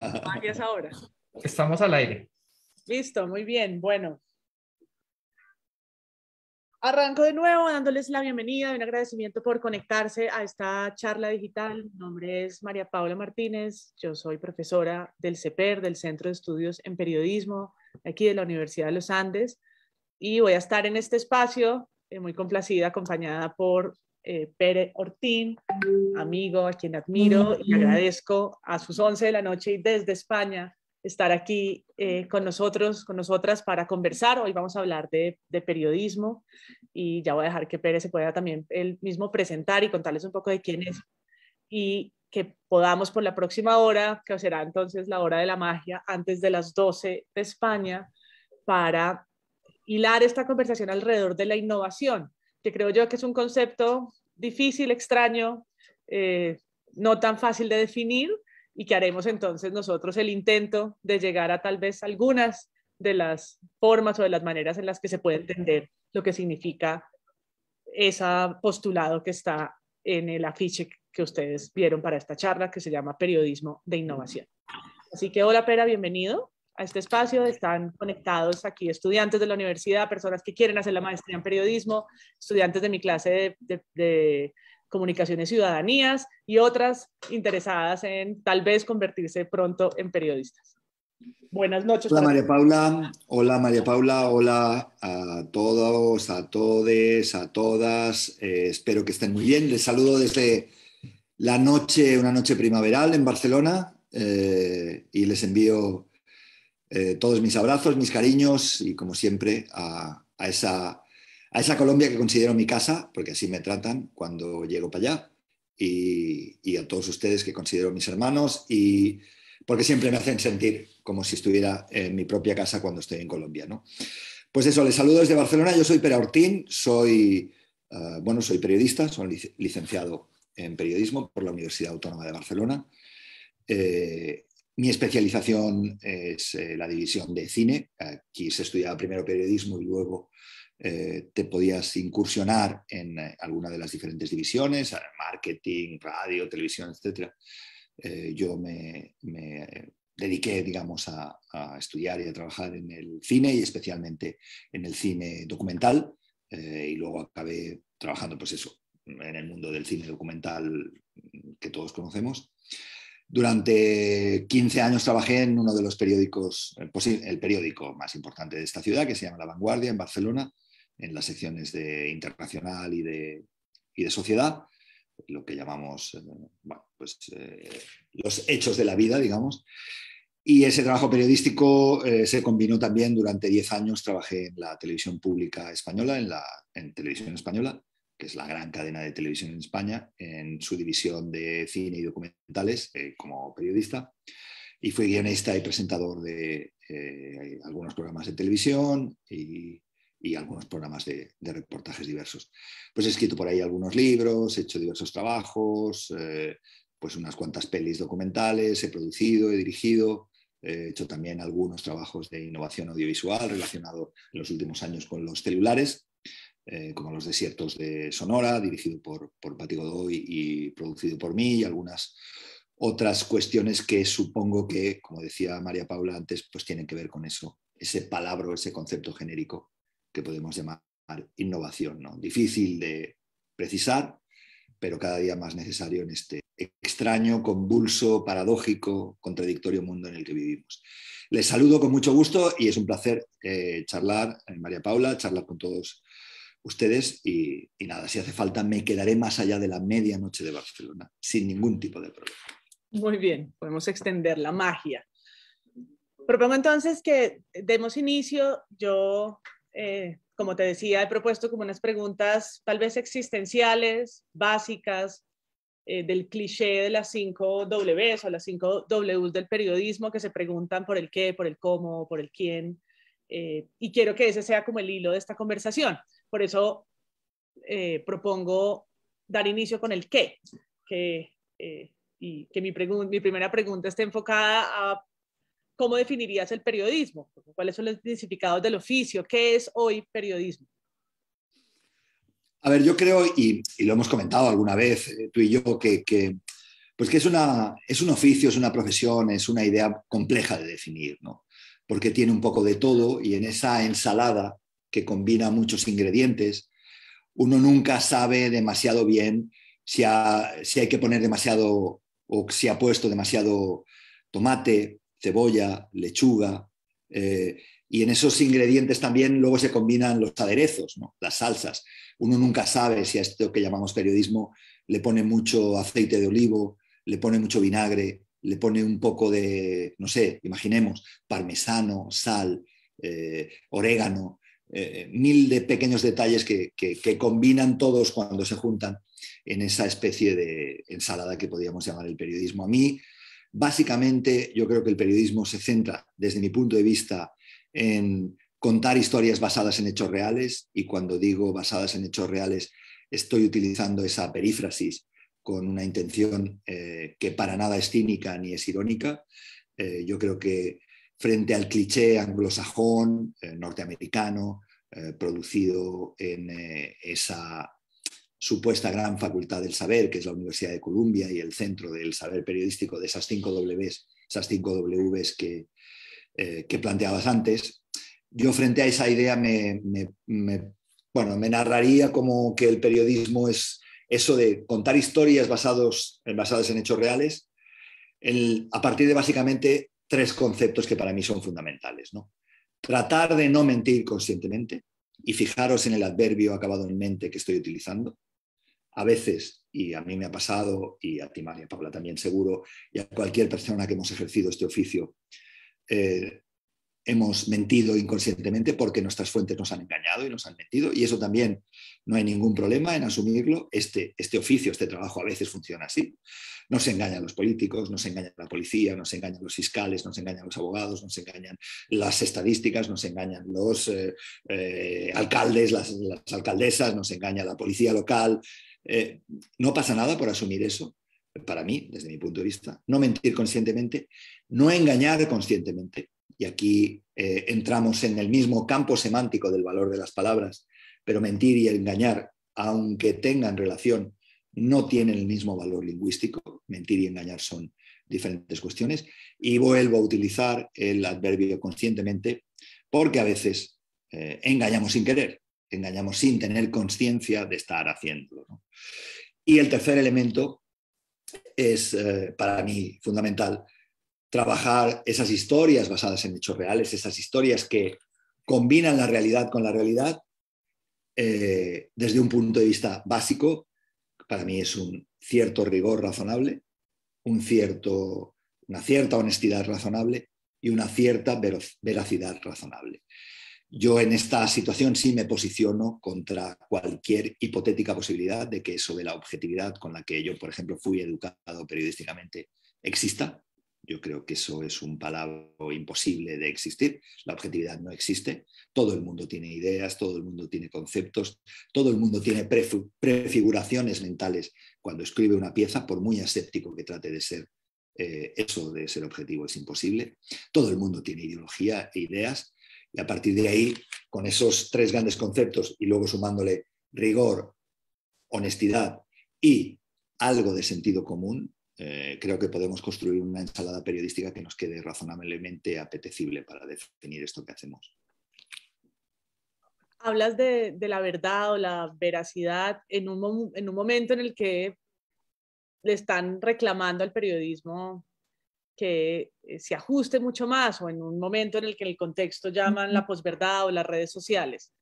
Magias ahora. Estamos al aire. Listo, muy bien. Bueno. Arranco de nuevo dándoles la bienvenida y un agradecimiento por conectarse a esta charla digital. Mi nombre es María Paula Martínez. Yo soy profesora del CEPER, del Centro de Estudios en Periodismo, aquí de la Universidad de los Andes. Y voy a estar en este espacio eh, muy complacida, acompañada por eh, Pérez Ortín, amigo a quien admiro y mm-hmm. agradezco a sus 11 de la noche y desde España estar aquí eh, con nosotros, con nosotras para conversar. Hoy vamos a hablar de, de, periodismo y ya voy a dejar que Pérez se pueda también él mismo presentar y contarles un poco de quién es y que podamos por la próxima hora, que será entonces la hora de la magia, antes de las 12 de España, para hilar esta conversación alrededor de la innovación, que creo yo que es un concepto difícil, extraño, eh, no tan fácil de definir y que haremos entonces nosotros el intento de llegar a tal vez algunas de las formas o de las maneras en las que se puede entender lo que significa ese postulado que está en el afiche que ustedes vieron para esta charla que se llama Periodismo de Innovación. Así que hola Pera, bienvenido a este espacio. Están conectados aquí estudiantes de la universidad, personas que quieren hacer la maestría en periodismo, estudiantes de mi clase de, comunicaciones ciudadanías y otras interesadas en tal vez convertirse pronto en periodistas. Buenas noches. Hola María Paula, hola María Paula, hola a todos, a todes, a todas. Eh, espero que estén muy bien. Les saludo desde la noche, una noche primaveral en Barcelona eh, y les envío eh, todos mis abrazos, mis cariños y como siempre a, esa, Colombia que considero mi casa, porque así me tratan cuando llego para allá, y, a todos ustedes que considero mis hermanos y porque siempre me hacen sentir como si estuviera en mi propia casa cuando estoy en Colombia. Pues eso, les saludo desde Barcelona, yo soy Pera Ortín, soy, eh, bueno, soy periodista, soy licenciado en periodismo por la Universidad Autónoma de Barcelona. Eh, mi especialización es eh, la división de cine. Aquí se estudiaba primero periodismo y luego eh, te podías incursionar en eh, alguna de las diferentes divisiones, marketing, radio, televisión, etc. yo me, dediqué, digamos, a, estudiar y a trabajar en el cine y especialmente en el cine documental. y luego acabé trabajando, pues eso, en el mundo del cine documental que todos conocemos. Durante 15 años trabajé en uno de los periódicos, eh, pues el periódico más importante de esta ciudad, que se llama La Vanguardia, en Barcelona, en las secciones de internacional y de, sociedad, lo que llamamos eh, pues, eh, los hechos de la vida, digamos. Y ese trabajo periodístico se combinó también durante 10 años, trabajé en la televisión pública española, en, la, en televisión española, que es la gran cadena de televisión en España, en su división de cine y documentales eh, como periodista. Y fue guionista y presentador de eh, algunos programas de televisión y, algunos programas de, reportajes diversos. Pues he escrito por ahí algunos libros, he hecho diversos trabajos, eh, pues unas cuantas pelis documentales, he producido, he dirigido, he hecho también algunos trabajos de innovación audiovisual relacionado en los últimos años con los celulares eh, como Los Desiertos de Sonora, dirigido por, por Pati Godoy y producido por mí, y algunas otras cuestiones que supongo que, como decía María Paula antes, pues tienen que ver con eso, ese palabra, ese concepto genérico que podemos llamar innovación, Difícil de precisar, pero cada día más necesario en este extraño, convulso, paradójico, contradictorio mundo en el que vivimos. Les saludo con mucho gusto y es un placer eh, charlar, eh, María Paula, charlar con todos ustedes y, nada, si hace falta me quedaré más allá de la medianoche de Barcelona, sin ningún tipo de problema. Muy bien, podemos extender la magia. Propongo entonces que demos inicio. Yo, eh, como te decía, he propuesto como unas preguntas tal vez existenciales, básicas, eh, del cliché de las 5 Ws o las 5 Ws del periodismo que se preguntan por el qué, por el cómo, por el quién. Eh, y quiero que ese sea como el hilo de esta conversación. Por eso eh, propongo dar inicio con el qué, que, eh, y que mi, primera pregunta esté enfocada a cómo definirías el periodismo, cuáles son los significados del oficio, qué es hoy periodismo. A ver, yo creo, y, lo hemos comentado alguna vez eh, tú y yo, que, pues es, una, es un oficio, es una profesión, es una idea compleja de definir, ¿no? porque tiene un poco de todo y en esa ensalada que combina muchos ingredientes, uno nunca sabe demasiado bien si, hay que poner demasiado o si ha puesto demasiado tomate, cebolla, lechuga. Eh, y en esos ingredientes también luego se combinan los aderezos, las salsas. Uno nunca sabe si a esto que llamamos periodismo le pone mucho aceite de olivo, le pone mucho vinagre, le pone un poco de, no sé, imaginemos, parmesano, sal, eh, orégano. Eh, eh, mil de pequeños detalles que, combinan todos cuando se juntan en esa especie de ensalada que podríamos llamar el periodismo. A mí, básicamente, yo creo que el periodismo se centra, desde mi punto de vista, en contar historias basadas en hechos reales, y cuando digo basadas en hechos reales, estoy utilizando esa perífrasis con una intención eh, que para nada es cínica ni es irónica. yo creo que frente al cliché anglosajón, norteamericano, eh, producido en eh, esa supuesta gran facultad del saber, que es la Universidad de Columbia y el centro del saber periodístico de esas cinco Ws, esas cinco Ws que, eh, planteabas antes. Yo frente a esa idea me, narraría como que el periodismo es eso de contar historias basados, basadas en hechos reales, a partir de básicamente tres conceptos que para mí son fundamentales. ¿no? tratar de no mentir conscientemente, y fijaros en el adverbio acabado en mente que estoy utilizando, a veces, y a mí me ha pasado, y a ti María Paula también seguro, y a cualquier persona que hemos ejercido este oficio, eh, hemos mentido inconscientemente porque nuestras fuentes nos han engañado y nos han mentido y eso también no hay ningún problema en asumirlo. Este, este oficio, este trabajo a veces funciona así. Nos engañan los políticos, nos engañan la policía, nos engañan los fiscales, nos engañan los abogados, nos engañan las estadísticas, nos engañan los eh, eh, alcaldes, las, alcaldesas, nos engaña la policía local. Eh, no pasa nada por asumir eso, para mí, desde mi punto de vista. No mentir conscientemente, no engañar conscientemente y aquí eh, entramos en el mismo campo semántico del valor de las palabras, pero mentir y engañar, aunque tengan relación, no tienen el mismo valor lingüístico. Mentir y engañar son diferentes cuestiones. Y vuelvo a utilizar el adverbio conscientemente porque a veces eh, engañamos sin querer, engañamos sin tener conciencia de estar haciéndolo. Y el tercer elemento es eh, para mí fundamental, trabajar esas historias basadas en hechos reales, esas historias que combinan la realidad con la realidad, eh, desde un punto de vista básico, para mí es un cierto rigor razonable, un cierto, una cierta honestidad razonable y una cierta veracidad razonable. Yo en esta situación sí me posiciono contra cualquier hipotética posibilidad de que eso de la objetividad con la que yo, por ejemplo, fui educado periodísticamente exista. Yo creo que eso es un palabra imposible de existir. La objetividad no existe. Todo el mundo tiene ideas, todo el mundo tiene conceptos, todo el mundo tiene prefiguraciones mentales cuando escribe una pieza, por muy escéptico que trate de ser. Eh, eso de ser objetivo es imposible. Todo el mundo tiene ideología e ideas y a partir de ahí, con esos tres grandes conceptos y luego sumándole rigor, honestidad y algo de sentido común, eh, creo que podemos construir una ensalada periodística que nos quede razonablemente apetecible para definir esto que hacemos. Hablas de, la verdad o la veracidad en un, en un momento en el que le están reclamando al periodismo que eh, se ajuste mucho más o en un momento en el que el contexto llaman la posverdad o las redes sociales.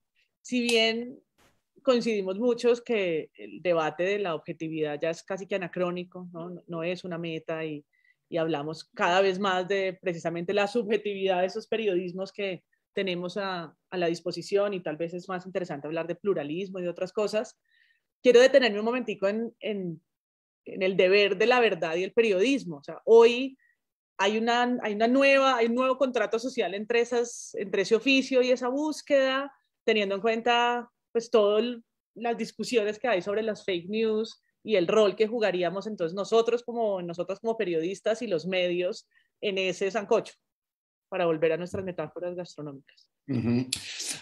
Si bien coincidimos muchos que el debate de la objetividad ya es casi que anacrónico, no, no es una meta y, y, hablamos cada vez más de precisamente la subjetividad de esos periodismos que tenemos a, a la disposición y tal vez es más interesante hablar de pluralismo y de otras cosas. Quiero detenerme un momentico en, en, el deber de la verdad y el periodismo. O sea, hoy hay una, hay una nueva, hay un nuevo contrato social entre, esas, entre ese oficio y esa búsqueda, teniendo en cuenta pues todas las discusiones que hay sobre las fake news y el rol que jugaríamos entonces nosotros como, nosotras como periodistas y los medios en ese sancocho, para volver a nuestras metáforas gastronómicas.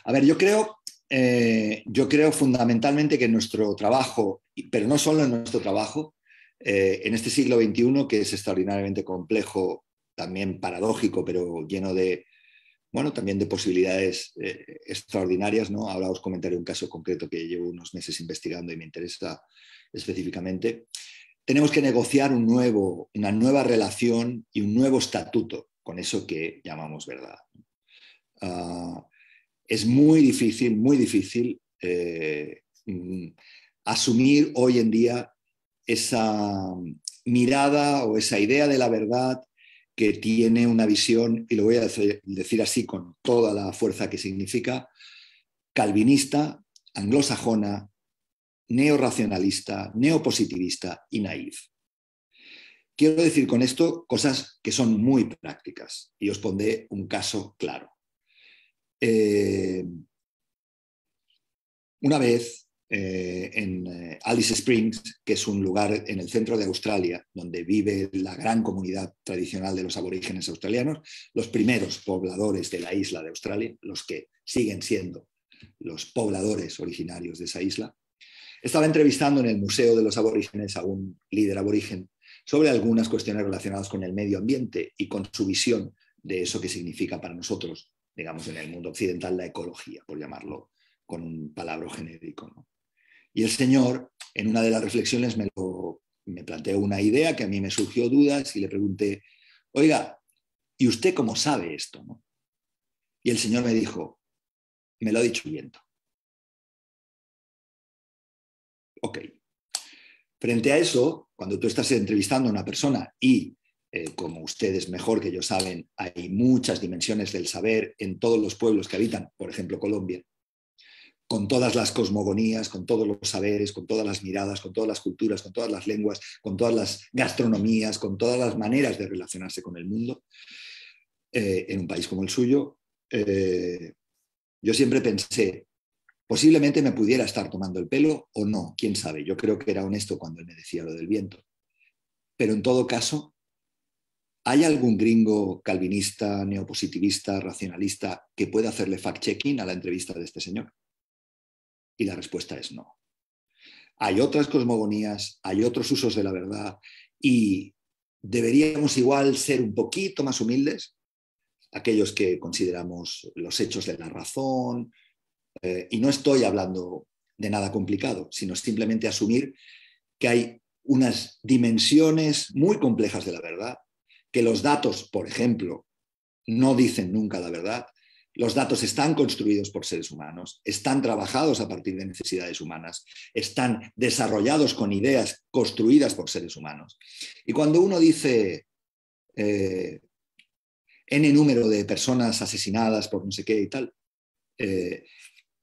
A ver, yo creo, eh, yo creo fundamentalmente que nuestro trabajo, pero no solo en nuestro trabajo, eh, en este siglo XXI, que es extraordinariamente complejo, también paradójico, pero lleno de, bueno, también de posibilidades eh, extraordinarias, ¿no? Ahora os comentaré un caso concreto que llevo unos meses investigando y me interesa específicamente. Tenemos que negociar una nueva relación y un nuevo estatuto con eso que llamamos verdad. Ah, es muy difícil, muy difícil eh, mm, asumir hoy en día esa mm, mirada o esa idea de la verdad que tiene una visión, y lo voy a decir así con toda la fuerza que significa, calvinista, anglosajona, neorracionalista, neopositivista y naif. Quiero decir con esto cosas que son muy prácticas y os pondré un caso claro. Eh, una vez eh, en eh, Alice Springs, que es un lugar en el centro de Australia donde vive la gran comunidad tradicional de los aborígenes australianos, los primeros pobladores de la isla de Australia, los que siguen siendo los pobladores originarios de esa isla. Estaba entrevistando en el Museo de los Aborígenes a un líder aborigen sobre algunas cuestiones relacionadas con el medio ambiente y con su visión de eso que significa para nosotros, digamos, en el mundo occidental, la ecología, por llamarlo con un palabra genérico. Y el Señor, en una de las reflexiones, me, planteó una idea que a mí me surgió dudas y le pregunté, oiga, ¿y usted cómo sabe esto? Y el Señor me dijo, me lo ha dicho viento. Ok. Frente a eso, cuando tú estás entrevistando a una persona y, eh, como ustedes mejor que yo saben, hay muchas dimensiones del saber en todos los pueblos que habitan, por ejemplo, Colombia, con todas las cosmogonías, con todos los saberes, con todas las miradas, con todas las culturas, con todas las lenguas, con todas las gastronomías, con todas las maneras de relacionarse con el mundo, eh, en un país como el suyo, eh, yo siempre pensé, posiblemente me pudiera estar tomando el pelo o no, quién sabe, yo creo que era honesto cuando él me decía lo del viento. Pero en todo caso, ¿hay algún gringo calvinista, neopositivista, racionalista que pueda hacerle fact-checking a la entrevista de este señor? Y la respuesta es no. Hay otras cosmogonías, hay otros usos de la verdad y deberíamos igual ser un poquito más humildes, aquellos que consideramos los hechos de la razón, eh, y no estoy hablando de nada complicado, sino simplemente asumir que hay unas dimensiones muy complejas de la verdad, que los datos, por ejemplo, no dicen nunca la verdad, los datos están construidos por seres humanos, están trabajados a partir de necesidades humanas, están desarrollados con ideas construidas por seres humanos. Y cuando uno dice eh, n número de personas asesinadas por no sé qué y tal, eh,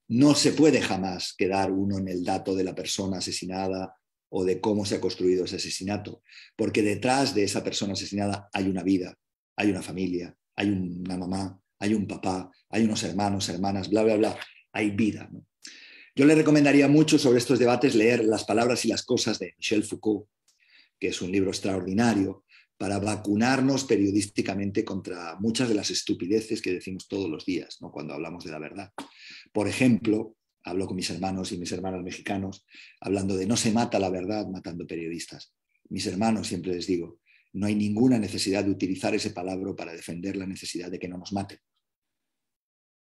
no se puede jamás quedar uno en el dato de la persona asesinada o de cómo se ha construido ese asesinato, porque detrás de esa persona asesinada hay una vida, hay una familia, hay una mamá, hay un papá, hay unos hermanos, hermanas, bla, bla, bla, hay vida. Yo le recomendaría mucho sobre estos debates leer Las palabras y las cosas de Michel Foucault, que es un libro extraordinario para vacunarnos periodísticamente contra muchas de las estupideces que decimos todos los días ¿no? cuando hablamos de la verdad. Por ejemplo, hablo con mis hermanos y mis hermanas mexicanos hablando de no se mata la verdad matando periodistas. Mis hermanos siempre les digo, no hay ninguna necesidad de utilizar ese palabra para defender la necesidad de que no nos maten.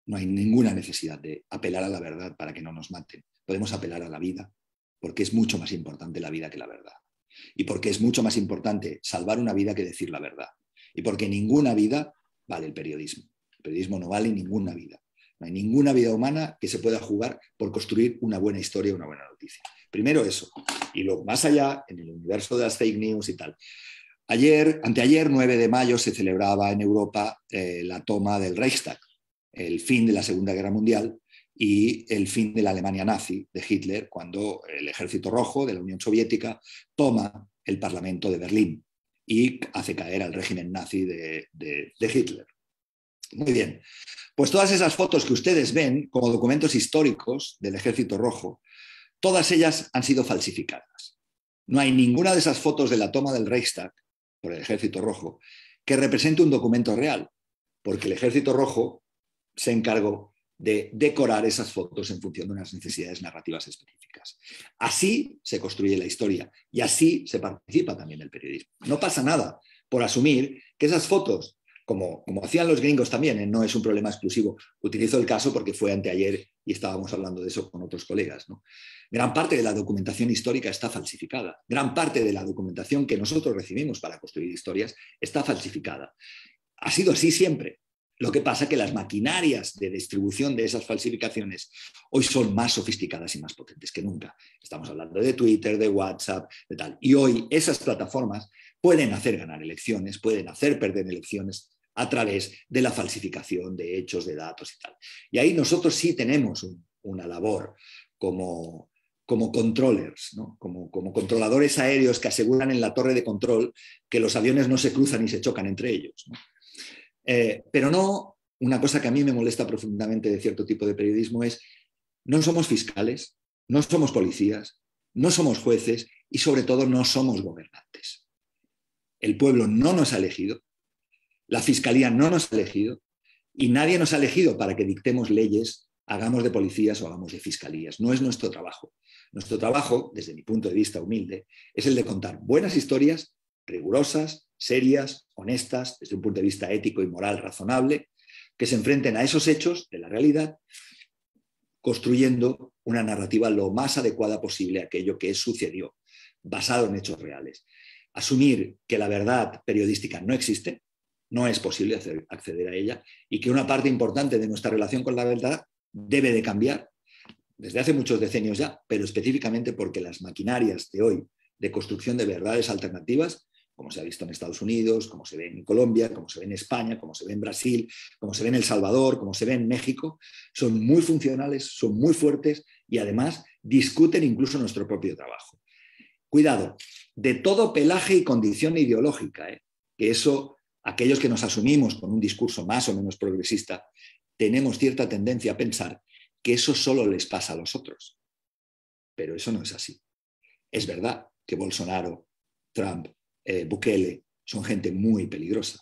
No hay ninguna necesidad de apelar a la verdad para que no nos maten. Podemos apelar a la vida, porque es mucho más importante la vida que la verdad. Y porque es mucho más importante salvar una vida que decir la verdad. Y porque ninguna vida vale el periodismo. El periodismo no vale ninguna vida. No hay ninguna vida humana que se pueda jugar por construir una buena historia, una buena noticia. Primero eso. Y luego, más allá, en el universo de las fake news y tal. Ayer, anteayer, 9 de mayo, se celebraba en Europa eh, la toma del Reichstag el fin de la Segunda Guerra Mundial y el fin de la Alemania nazi de Hitler, cuando el Ejército Rojo de la Unión Soviética toma el Parlamento de Berlín y hace caer al régimen nazi de, Hitler. Muy bien, pues todas esas fotos que ustedes ven como documentos históricos del Ejército Rojo, todas ellas han sido falsificadas. No hay ninguna de esas fotos de la toma del Reichstag por el Ejército Rojo que represente un documento real, porque el Ejército Rojo se encargó de decorar esas fotos en función de unas necesidades narrativas específicas. Así se construye la historia y así se participa también el periodismo. No pasa nada por asumir que esas fotos, como, hacían los gringos también, ¿eh? no es un problema exclusivo. Utilizo el caso porque fue anteayer y estábamos hablando de eso con otros colegas. Gran parte de la documentación histórica está falsificada. Gran parte de la documentación que nosotros recibimos para construir historias está falsificada. Ha sido así siempre. Lo que pasa es que las maquinarias de distribución de esas falsificaciones hoy son más sofisticadas y más potentes que nunca. Estamos hablando de Twitter, de WhatsApp, de tal. Y hoy esas plataformas pueden hacer ganar elecciones, pueden hacer perder elecciones a través de la falsificación de hechos, de datos y tal. Y ahí nosotros sí tenemos una labor como, controllers, como, como, controladores aéreos que aseguran en la torre de control que los aviones no se cruzan y se chocan entre ellos. Eh, pero no, una cosa que a mí me molesta profundamente de cierto tipo de periodismo es, no somos fiscales, no somos policías, no somos jueces y sobre todo no somos gobernantes. El pueblo no nos ha elegido, la fiscalía no nos ha elegido y nadie nos ha elegido para que dictemos leyes, hagamos de policías o hagamos de fiscalías. No es nuestro trabajo. Nuestro trabajo, desde mi punto de vista humilde, es el de contar buenas historias, rigurosas, serias, honestas, desde un punto de vista ético y moral razonable, que se enfrenten a esos hechos de la realidad, construyendo una narrativa lo más adecuada posible a aquello que sucedió, basado en hechos reales. Asumir que la verdad periodística no existe, no es posible acceder a ella, y que una parte importante de nuestra relación con la verdad debe de cambiar desde hace muchos decenios ya, pero específicamente porque las maquinarias de hoy de construcción de verdades alternativas como se ha visto en Estados Unidos, como se ve en Colombia, como se ve en España, como se ve en Brasil, como se ve en El Salvador, como se ve en México, son muy funcionales, son muy fuertes y además discuten incluso nuestro propio trabajo. Cuidado, de todo pelaje y condición ideológica, ¿eh? que eso, aquellos que nos asumimos con un discurso más o menos progresista, tenemos cierta tendencia a pensar que eso solo les pasa a los otros. Pero eso no es así. Es verdad que Bolsonaro, Trump, eh, Bukele, son gente muy peligrosa,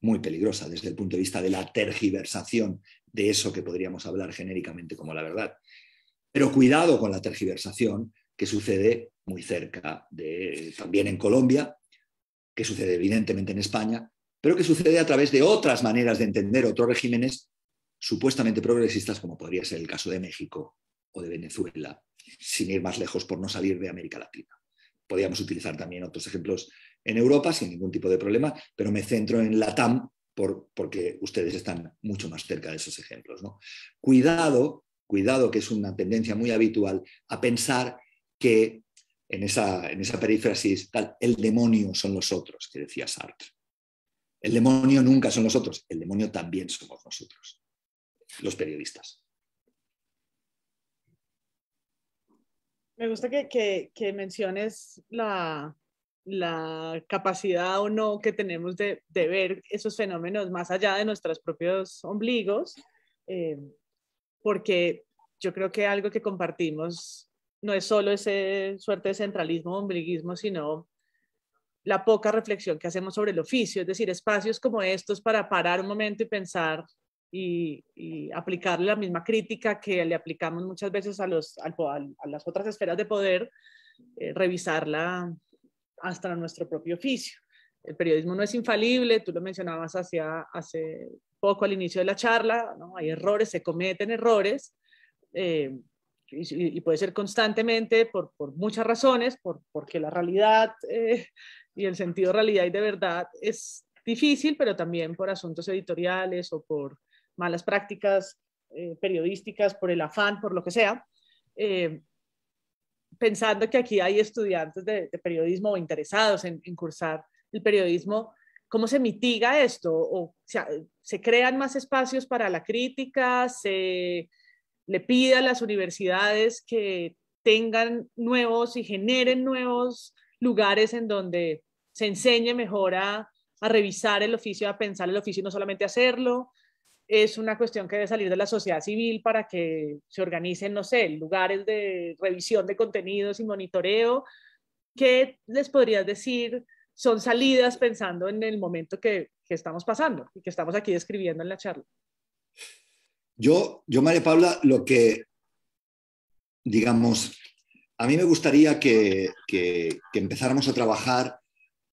muy peligrosa desde el punto de vista de la tergiversación de eso que podríamos hablar genéricamente como la verdad. Pero cuidado con la tergiversación que sucede muy cerca de, también en Colombia, que sucede evidentemente en España, pero que sucede a través de otras maneras de entender otros regímenes supuestamente progresistas, como podría ser el caso de México o de Venezuela, sin ir más lejos por no salir de América Latina. Podríamos utilizar también otros ejemplos en Europa sin ningún tipo de problema, pero me centro en la TAM porque ustedes están mucho más cerca de esos ejemplos. Cuidado, cuidado, que es una tendencia muy habitual a pensar que en esa, perífrasis, tal, el demonio son los otros, que decía Sartre. El demonio nunca son los otros, el demonio también somos nosotros, los periodistas. Me gusta que menciones la, la capacidad o no que tenemos de, ver esos fenómenos más allá de nuestros propios ombligos, eh, porque yo creo que algo que compartimos no es solo ese suerte de centralismo, o ombliguismo, sino la poca reflexión que hacemos sobre el oficio, es decir, espacios como estos para parar un momento y pensar y, aplicar la misma crítica que le aplicamos muchas veces a, los, a las otras esferas de poder, eh, revisarla hasta nuestro propio oficio. El periodismo no es infalible, tú lo mencionabas hacia, hace poco al inicio de la charla, ¿no? hay errores, se cometen errores, eh, y, puede ser constantemente por, por muchas razones, por, porque la realidad eh, y el sentido de realidad y de verdad es difícil, pero también por asuntos editoriales o por malas prácticas eh, periodísticas, por el afán, por lo que sea. Eh, pensando que aquí hay estudiantes de, periodismo interesados en, cursar el periodismo, ¿cómo se mitiga esto? ¿O se crean más espacios para la crítica? ¿Se le pide a las universidades que tengan nuevos y generen nuevos lugares en donde se enseñe mejor a, a revisar el oficio, a pensar el oficio y no solamente hacerlo? es una cuestión que debe salir de la sociedad civil para que se organicen, no sé, lugares de revisión de contenidos y monitoreo. ¿Qué les podrías decir son salidas pensando en el momento que, estamos pasando y que estamos aquí describiendo en la charla? Yo, yo, María Paula, lo que, digamos, a mí me gustaría que, empezáramos a trabajar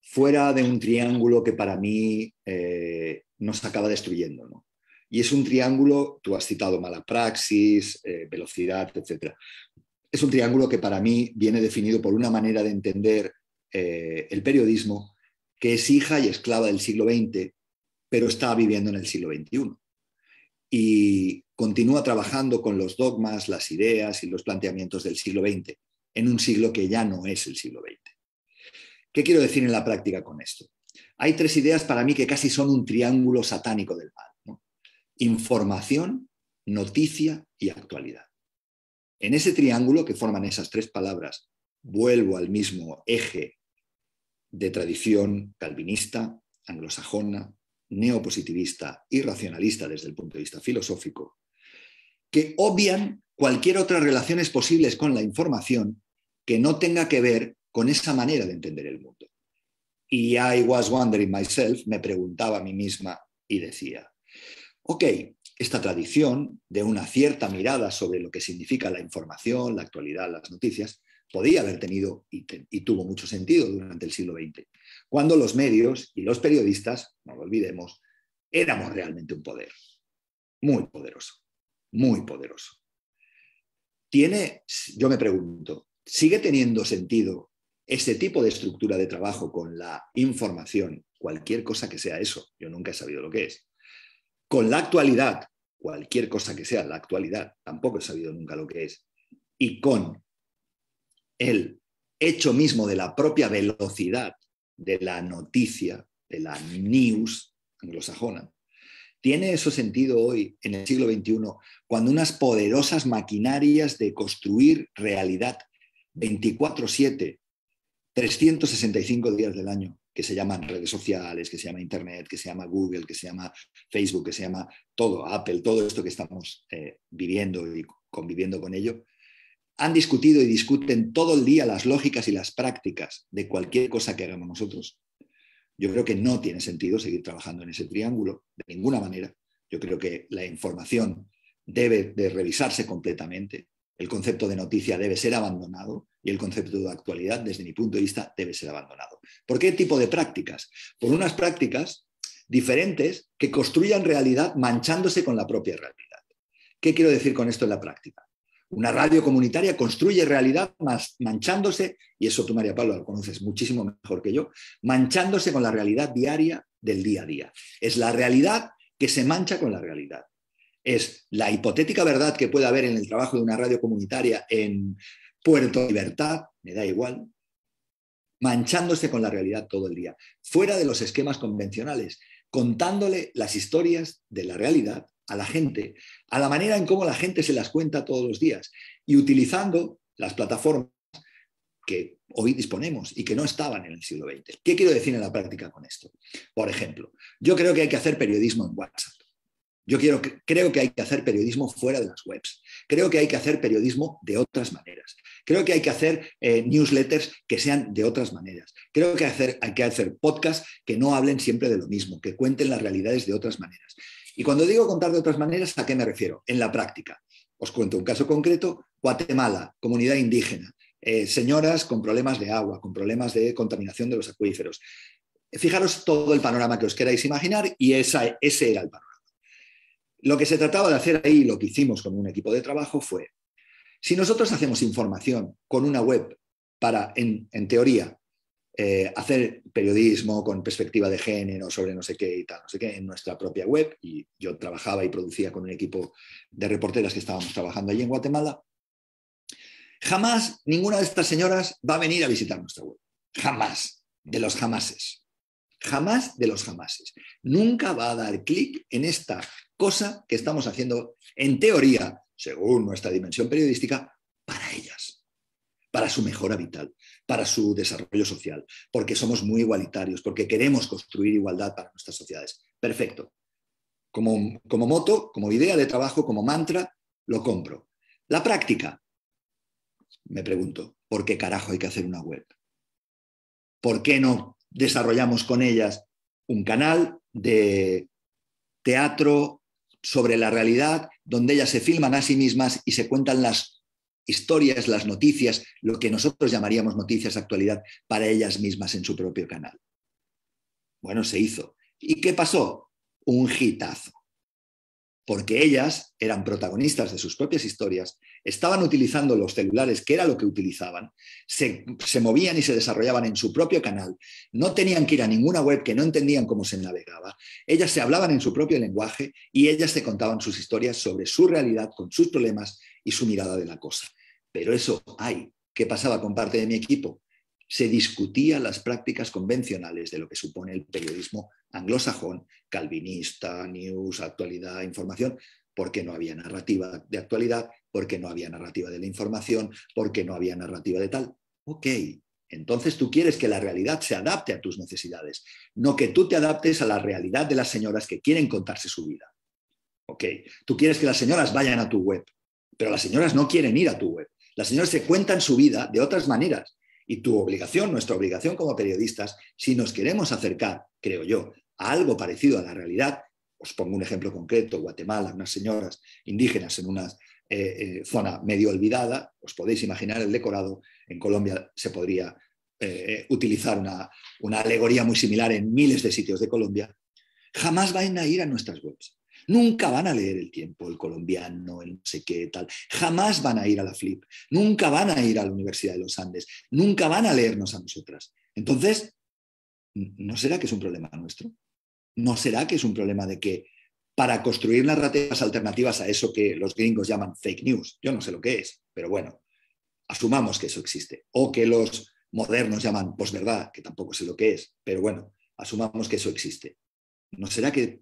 fuera de un triángulo que para mí eh, nos acaba destruyendo. ¿no? Y es un triángulo, tú has citado mala praxis, eh, velocidad, etc. Es un triángulo que para mí viene definido por una manera de entender eh, el periodismo que es hija y esclava del siglo XX, pero está viviendo en el siglo XXI. Y continúa trabajando con los dogmas, las ideas y los planteamientos del siglo XX, en un siglo que ya no es el siglo XX. ¿Qué quiero decir en la práctica con esto? Hay tres ideas para mí que casi son un triángulo satánico del mal información, noticia y actualidad. En ese triángulo que forman esas tres palabras, vuelvo al mismo eje de tradición calvinista, anglosajona, neopositivista y racionalista desde el punto de vista filosófico, que obvian cualquier otra relación posible con la información que no tenga que ver con esa manera de entender el mundo. Y I was wondering myself, me preguntaba a mí misma y decía, Ok, esta tradición de una cierta mirada sobre lo que significa la información, la actualidad, las noticias, podía haber tenido y, tuvo mucho sentido durante el siglo XX, cuando los medios y los periodistas, no lo olvidemos, éramos realmente un poder, muy poderoso, muy poderoso. Tiene, yo me pregunto, ¿sigue teniendo sentido ese tipo de estructura de trabajo con la información, cualquier cosa que sea eso? Yo nunca he sabido lo que es con la actualidad, cualquier cosa que sea la actualidad, tampoco he sabido nunca lo que es, y con el hecho mismo de la propia velocidad de la noticia, de la news anglosajona, ¿Tiene eso sentido hoy, en el siglo XXI, cuando unas poderosas maquinarias de construir realidad 24/7, 365 días del año, que se llaman redes sociales, que se llama Internet, que se llama Google, que se llama Facebook, que se llama todo, Apple, todo esto que estamos eh, viviendo y conviviendo con ello, han discutido y discuten todo el día las lógicas y las prácticas de cualquier cosa que hagamos nosotros. Yo creo que no tiene sentido seguir trabajando en ese triángulo de ninguna manera. Yo creo que la información debe de revisarse completamente. El concepto de noticia debe ser abandonado y el concepto de actualidad, desde mi punto de vista, debe ser abandonado. ¿Por qué tipo de prácticas? Por unas prácticas diferentes que construyan realidad manchándose con la propia realidad. ¿Qué quiero decir con esto en la práctica? Una radio comunitaria construye realidad manchándose, y eso tú, María Pablo, lo conoces muchísimo mejor que yo, manchándose con la realidad diaria del día a día. Es la realidad que se mancha con la realidad. Es la hipotética verdad que puede haber en el trabajo de una radio comunitaria en Puerto Libertad, me da igual, manchándose con la realidad todo el día, fuera de los esquemas convencionales, contándole las historias de la realidad a la gente, a la manera en cómo la gente se las cuenta todos los días y utilizando las plataformas que hoy disponemos y que no estaban en el siglo XX. ¿Qué quiero decir en la práctica con esto? Por ejemplo, yo creo que hay que hacer periodismo en WhatsApp. Yo quiero, creo que hay que hacer periodismo fuera de las webs. Creo que hay que hacer periodismo de otras maneras. Creo que hay que hacer eh, newsletters que sean de otras maneras. Creo que hay que hacer podcasts que no hablen siempre de lo mismo, que cuenten las realidades de otras maneras. Y cuando digo contar de otras maneras, ¿a qué me refiero? En la práctica. Os cuento un caso concreto. Guatemala, comunidad indígena, eh, señoras con problemas de agua, con problemas de contaminación de los acuíferos. Fijaros todo el panorama que os queráis imaginar y ese era el panorama. Lo que se trataba de hacer ahí, lo que hicimos con un equipo de trabajo fue, si nosotros hacemos información con una web para, en, teoría, eh, hacer periodismo con perspectiva de género sobre no sé qué y tal, no sé qué, en nuestra propia web, y yo trabajaba y producía con un equipo de reporteras que estábamos trabajando allí en Guatemala, jamás ninguna de estas señoras va a venir a visitar nuestra web. Jamás, de los jamases jamás de los jamases. Nunca va a dar clic en esta cosa que estamos haciendo, en teoría, según nuestra dimensión periodística, para ellas, para su mejora vital, para su desarrollo social, porque somos muy igualitarios, porque queremos construir igualdad para nuestras sociedades. Perfecto. Como, como moto, como idea de trabajo, como mantra, lo compro. La práctica, me pregunto, ¿por qué carajo hay que hacer una web? ¿Por qué no desarrollamos con ellas un canal de teatro sobre la realidad, donde ellas se filman a sí mismas y se cuentan las historias, las noticias, lo que nosotros llamaríamos noticias actualidad para ellas mismas en su propio canal. Bueno, se hizo. ¿Y qué pasó? Un hitazo. Porque ellas eran protagonistas de sus propias historias estaban utilizando los celulares, que era lo que utilizaban, se, movían y se desarrollaban en su propio canal, no tenían que ir a ninguna web que no entendían cómo se navegaba, ellas se hablaban en su propio lenguaje y ellas se contaban sus historias sobre su realidad, con sus problemas y su mirada de la cosa. Pero eso, hay ¿qué pasaba con parte de mi equipo? Se discutían las prácticas convencionales de lo que supone el periodismo anglosajón, calvinista, news, actualidad, información, porque no había narrativa de actualidad porque no había narrativa de la información, porque no había narrativa de tal. Ok, entonces tú quieres que la realidad se adapte a tus necesidades, no que tú te adaptes a la realidad de las señoras que quieren contarse su vida. Ok, tú quieres que las señoras vayan a tu web, pero las señoras no quieren ir a tu web. Las señoras se cuentan su vida de otras maneras. Y tu obligación, nuestra obligación como periodistas, si nos queremos acercar, creo yo, a algo parecido a la realidad, os pongo un ejemplo concreto, Guatemala, unas señoras indígenas en unas eh, eh, zona medio olvidada, os podéis imaginar el decorado, en Colombia se podría eh, utilizar una, una, alegoría muy similar en miles de sitios de Colombia, jamás van a ir a nuestras webs. Nunca van a leer el tiempo, el colombiano, el no sé qué tal. Jamás van a ir a la FLIP. Nunca van a ir a la Universidad de los Andes. Nunca van a leernos a nosotras. Entonces, ¿no será que es un problema nuestro? ¿No será que es un problema de que para construir narrativas alternativas a eso que los gringos llaman fake news. Yo no sé lo que es, pero bueno, asumamos que eso existe. O que los modernos llaman posverdad, que tampoco sé lo que es, pero bueno, asumamos que eso existe. ¿No será que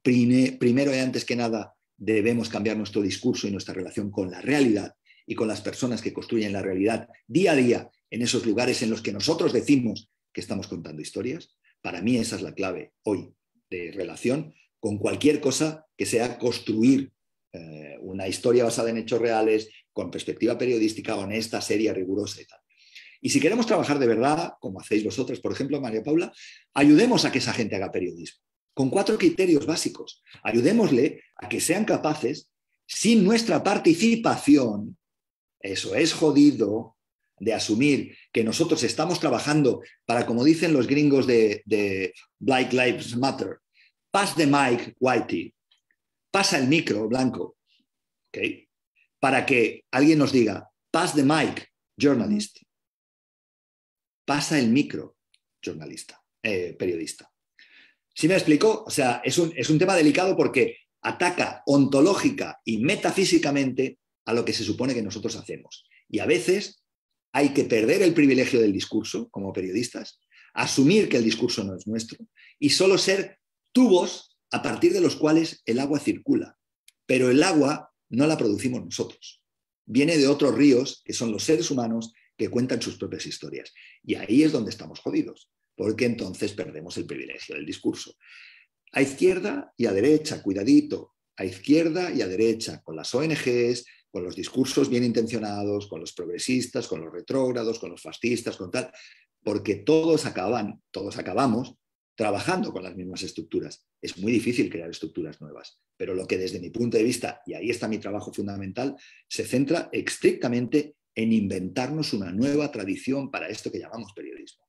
primero y antes que nada debemos cambiar nuestro discurso y nuestra relación con la realidad y con las personas que construyen la realidad día a día en esos lugares en los que nosotros decimos que estamos contando historias? Para mí esa es la clave hoy de relación con cualquier cosa que sea construir eh, una historia basada en hechos reales, con perspectiva periodística, honesta, seria, rigurosa y tal. Y si queremos trabajar de verdad, como hacéis vosotros, por ejemplo, María Paula, ayudemos a que esa gente haga periodismo, con cuatro criterios básicos. Ayudémosle a que sean capaces, sin nuestra participación, eso es jodido, de asumir que nosotros estamos trabajando para, como dicen los gringos de Black Lives Matter, Pass the mic, Whitey. Pasa el micro, Blanco. Para que alguien nos diga, pass the mic, journalist. Pasa el micro, eh, periodista. ¿Sí me explico? O sea, es un, es un tema delicado porque ataca ontológica y metafísicamente a lo que se supone que nosotros hacemos. Y a veces hay que perder el privilegio del discurso como periodistas, asumir que el discurso no es nuestro y solo ser tubos a partir de los cuales el agua circula, pero el agua no la producimos nosotros. Viene de otros ríos, que son los seres humanos, que cuentan sus propias historias. Y ahí es donde estamos jodidos, porque entonces perdemos el privilegio del discurso. A izquierda y a derecha, cuidadito, a izquierda y a derecha, con las ONGs, con los discursos bien intencionados, con los progresistas, con los retrógrados, con los fascistas, con tal, porque todos acaban, todos acabamos trabajando con las mismas estructuras. Es muy difícil crear estructuras nuevas, pero lo que desde mi punto de vista, y ahí está mi trabajo fundamental, se centra estrictamente en inventarnos una nueva tradición para esto que llamamos periodismo,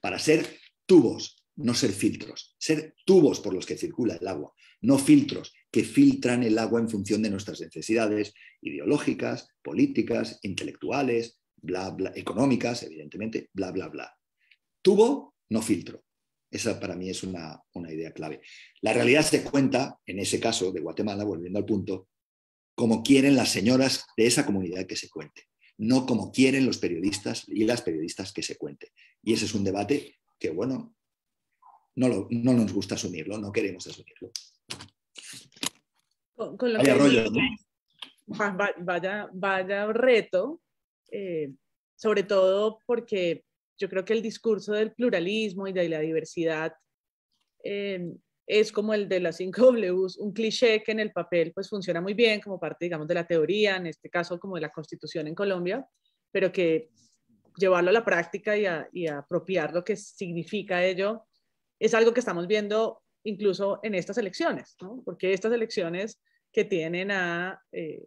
para ser tubos, no ser filtros, ser tubos por los que circula el agua, no filtros que filtran el agua en función de nuestras necesidades ideológicas, políticas, intelectuales, bla, bla, económicas, evidentemente, bla, bla, bla. Tubo, no filtro. Esa para mí es una, idea clave. La realidad se cuenta, en ese caso de Guatemala, volviendo al punto, como quieren las señoras de esa comunidad que se cuente, no como quieren los periodistas y las periodistas que se cuente. Y ese es un debate que, bueno, no, no nos gusta asumirlo, no queremos asumirlo. Con, vaya, vaya, reto, eh, sobre todo porque yo creo que el discurso del pluralismo y de la diversidad eh, es como el de las 5 Ws, un cliché que en el papel pues funciona muy bien como parte, digamos, de la teoría, en este caso como de la Constitución en Colombia, pero que llevarlo a la práctica y, apropiar lo que significa ello es algo que estamos viendo incluso en estas elecciones, ¿no? porque estas elecciones que tienen a eh,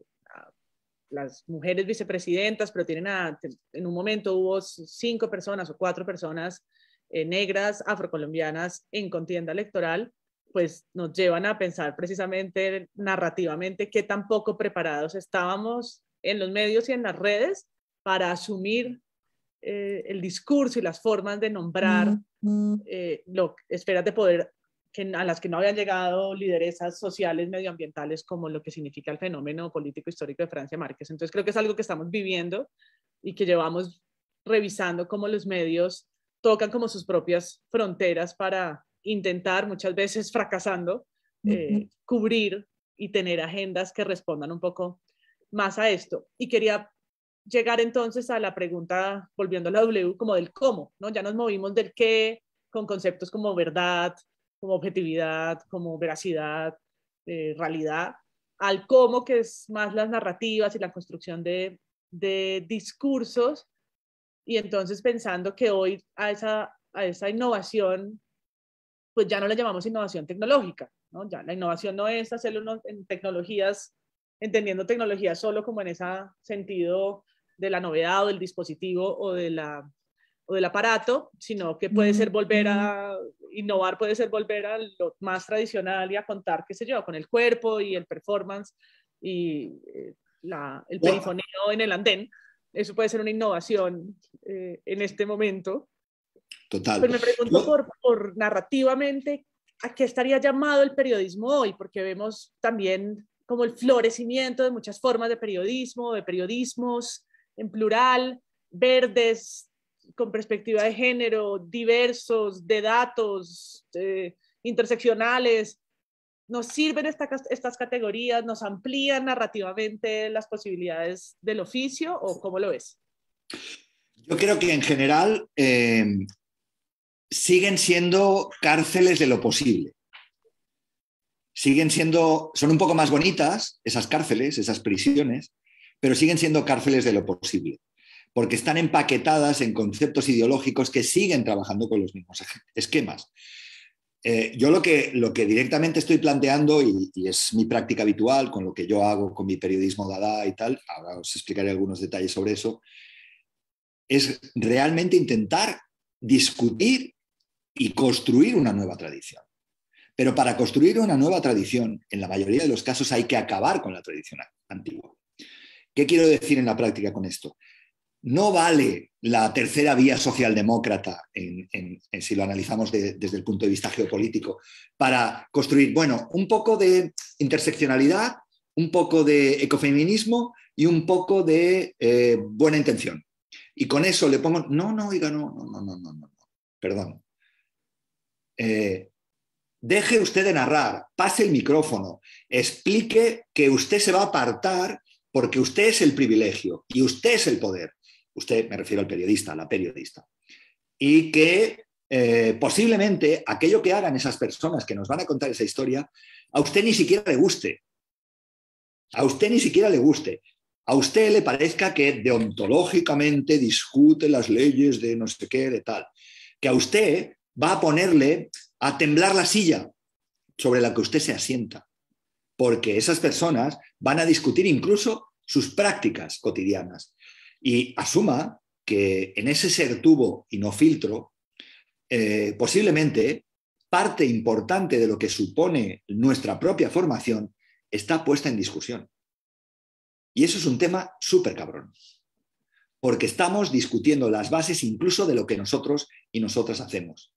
las mujeres vicepresidentas, pero tienen a, en un momento hubo cinco personas o cuatro personas eh, negras, afrocolombianas en contienda electoral, pues nos llevan a pensar precisamente narrativamente qué tan poco preparados estábamos en los medios y en las redes para asumir eh, el discurso y las formas de nombrar mm, mm. eh, lo, de poder a las que no habían llegado lideresas sociales medioambientales como lo que significa el fenómeno político histórico de Francia Márquez. Entonces creo que es algo que estamos viviendo y que llevamos revisando cómo los medios tocan como sus propias fronteras para intentar, muchas veces fracasando, eh, cubrir y tener agendas que respondan un poco más a esto. Y quería llegar entonces a la pregunta, volviendo a la W, como del cómo, ¿no? Ya nos movimos del qué con conceptos como verdad, como objetividad, como veracidad, eh, realidad, al cómo, que es más las narrativas y la construcción de, discursos. Y entonces pensando que hoy a esa, a esa innovación, pues ya no la llamamos innovación tecnológica, ¿no? Ya la innovación no es hacerlo en tecnologías, entendiendo tecnología solo como en ese sentido de la novedad o del dispositivo o, de la, o del aparato, sino que puede ser volver a innovar puede ser volver a lo más tradicional y a contar, qué sé yo, con el cuerpo y el performance y eh, el perifoneo en el andén. Eso puede ser una innovación eh, en este momento. Total. Pero pues me pregunto por narrativamente a qué estaría llamado el periodismo hoy, porque vemos también como el florecimiento de muchas formas de periodismo, de periodismos en plural, verdes, con perspectiva de género, diversos, de datos, eh, interseccionales. Nos sirven estas categorías, nos amplían narrativamente las posibilidades del oficio o cómo lo es? Yo creo que en general eh, siguen siendo cárceles de lo posible. Siguen siendo, son un poco más bonitas esas cárceles, esas prisiones, pero siguen siendo cárceles de lo posible porque están empaquetadas en conceptos ideológicos que siguen trabajando con los mismos esquemas. Eh, yo lo que, directamente estoy planteando, y, y, es mi práctica habitual, con lo que yo hago con mi periodismo Dada y tal, ahora os explicaré algunos detalles sobre eso, es realmente intentar discutir y construir una nueva tradición. Pero para construir una nueva tradición, en la mayoría de los casos hay que acabar con la tradición antigua. ¿Qué quiero decir en la práctica con esto? no vale la tercera vía socialdemócrata, si lo analizamos desde el punto de vista geopolítico, para construir, bueno, un poco de interseccionalidad, un poco de ecofeminismo y un poco de eh, buena intención. Y con eso le pongo, no, no, oiga, no, no, no, no, no, no, perdón. Eh, deje usted de narrar, pase el micrófono, explique que usted se va a apartar porque usted es el privilegio y usted es el poder usted me refiero al periodista, a la periodista, y que eh, posiblemente aquello que hagan esas personas que nos van a contar esa historia, a usted ni siquiera le guste, a usted ni siquiera le guste, a usted le parezca que deontológicamente discute las leyes de no sé qué, de tal, que a usted va a ponerle a temblar la silla sobre la que usted se asienta, porque esas personas van a discutir incluso sus prácticas cotidianas y asuma que en ese ser tubo y no filtro, eh, posiblemente parte importante de lo que supone nuestra propia formación está puesta en discusión. Y eso es un tema súper cabrón, porque estamos discutiendo las bases incluso de lo que nosotros y nosotras hacemos.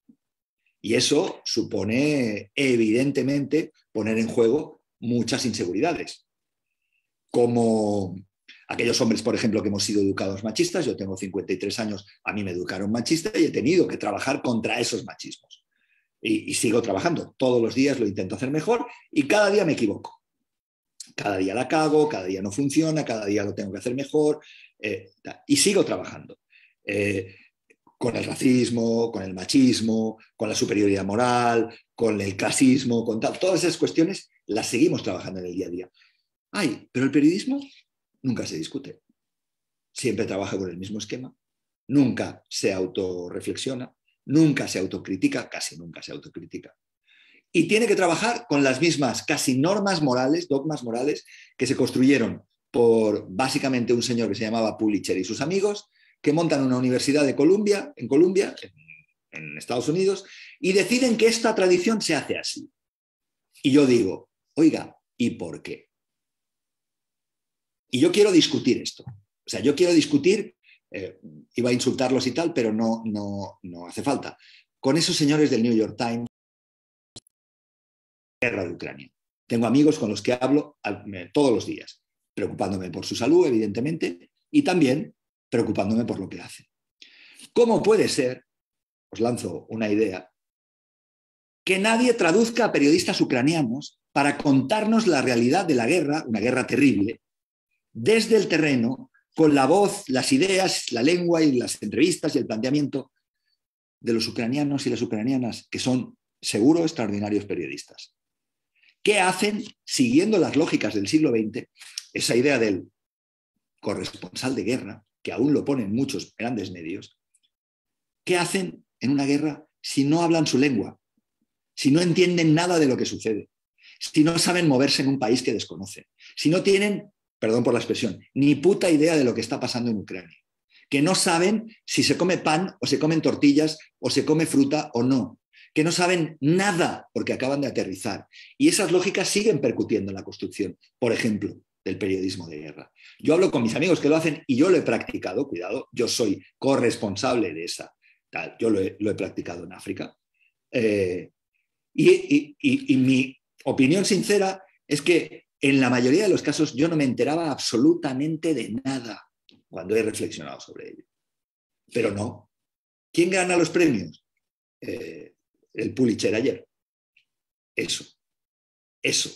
Y eso supone, evidentemente, poner en juego muchas inseguridades, como aquellos hombres, por ejemplo, que hemos sido educados machistas, yo tengo 53 años, a mí me educaron machista y he tenido que trabajar contra esos machismos. Y, sigo trabajando, todos los días lo intento hacer mejor y cada día me equivoco. Cada día la cago, cada día no funciona, cada día lo tengo que hacer mejor eh, y sigo trabajando. Eh, con el racismo, con el machismo, con la superioridad moral, con el clasismo, con tal, todas esas cuestiones las seguimos trabajando en el día a día. Ay, pero el periodismo nunca se discute. Siempre trabaja con el mismo esquema, nunca se autorreflexiona, nunca se autocritica, casi nunca se autocritica. Y tiene que trabajar con las mismas casi normas morales, dogmas morales, que se construyeron por básicamente un señor que se llamaba Pulitzer y sus amigos, que montan una universidad de Columbia, en Colombia, en Estados Unidos, y deciden que esta tradición se hace así. Y yo digo, oiga, ¿y por qué? Y yo quiero discutir esto. O sea, yo quiero discutir, eh, iba a insultarlos y tal, pero no, no, no hace falta. Con esos señores del New York Times, guerra de Ucrania. Tengo amigos con los que hablo todos los días, preocupándome por su salud, evidentemente, y también preocupándome por lo que hacen. ¿Cómo puede ser, os lanzo una idea, que nadie traduzca a periodistas ucranianos para contarnos la realidad de la guerra, una guerra terrible, desde el terreno, con la voz, las ideas, la lengua y las entrevistas y el planteamiento de los ucranianos y las ucranianas, que son seguro extraordinarios periodistas. ¿Qué hacen siguiendo las lógicas del siglo XX? Esa idea del corresponsal de guerra, que aún lo ponen muchos grandes medios. ¿Qué hacen en una guerra si no hablan su lengua? Si no entienden nada de lo que sucede? Si no saben moverse en un país que desconocen? Si no tienen perdón por la expresión, ni puta idea de lo que está pasando en Ucrania, que no saben si se come pan o se comen tortillas o se come fruta o no, que no saben nada porque acaban de aterrizar. Y esas lógicas siguen percutiendo en la construcción, por ejemplo, del periodismo de guerra. Yo hablo con mis amigos que lo hacen y yo lo he practicado, cuidado, yo soy corresponsable de esa. yo lo he, practicado en África. Eh, y mi opinión sincera es que en la mayoría de los casos yo no me enteraba absolutamente de nada cuando he reflexionado sobre ello. Pero no. ¿Quién gana los premios? Eh, el Pulitzer ayer. Eso. Eso.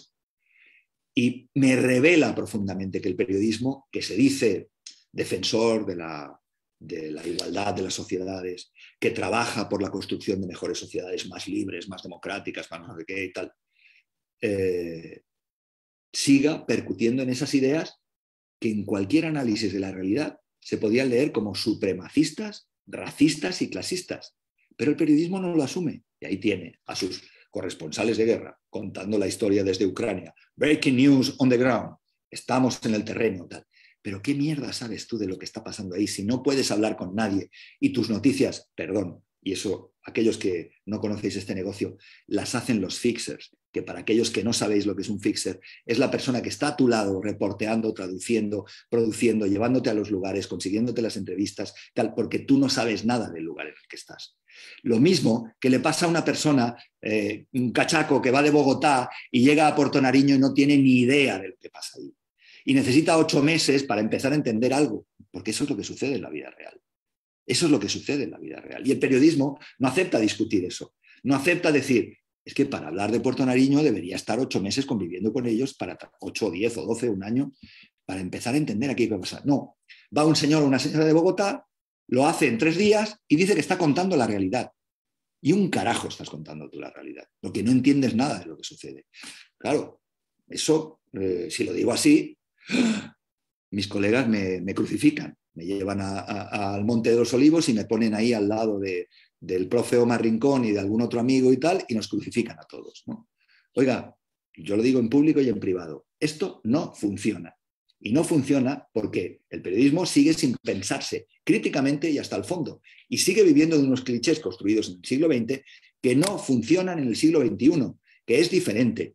Y me revela profundamente que el periodismo, que se dice defensor de la, igualdad de las sociedades, que trabaja por la construcción de mejores sociedades más libres, más democráticas, más no sé qué y tal, eh, siga percutiendo en esas ideas que en cualquier análisis de la realidad se podían leer como supremacistas, racistas y clasistas. Pero el periodismo no lo asume. Y ahí tiene a sus corresponsales de guerra contando la historia desde Ucrania. Breaking news on the ground. Estamos en el terreno. Tal. Pero ¿qué mierda sabes tú de lo que está pasando ahí si no puedes hablar con nadie y tus noticias, perdón, y eso aquellos que no conocéis este negocio, las hacen los fixers, que para aquellos que no sabéis lo que es un fixer, es la persona que está a tu lado reporteando, traduciendo, produciendo, llevándote a los lugares, consiguiéndote las entrevistas, tal, porque tú no sabes nada del lugar en el que estás. Lo mismo que le pasa a una persona, eh, un cachaco que va de Bogotá y llega a Puerto Nariño y no tiene ni idea de lo que pasa ahí. Y necesita ocho meses para empezar a entender algo, porque eso es lo que sucede en la vida real. Eso es lo que sucede en la vida real. Y el periodismo no acepta discutir eso. No acepta decir, es que para hablar de Puerto Nariño debería estar ocho meses conviviendo con ellos, para ocho, diez o doce, un año, para empezar a entender aquí qué pasa. No, va un señor o una señora de Bogotá, lo hace en tres días y dice que está contando la realidad. Y un carajo estás contando tú la realidad, lo que no entiendes nada de lo que sucede. Claro, eso, eh, si lo digo así, mis colegas me, crucifican, me llevan al Monte de los Olivos y me ponen ahí al lado de, del profe Omar Rincón y de algún otro amigo y tal, y nos crucifican a todos. Oiga, yo lo digo en público y en privado, esto no funciona. Y no funciona porque el periodismo sigue sin pensarse críticamente y hasta el fondo. Y sigue viviendo de unos clichés construidos en el siglo XX que no funcionan en el siglo XXI, que es diferente.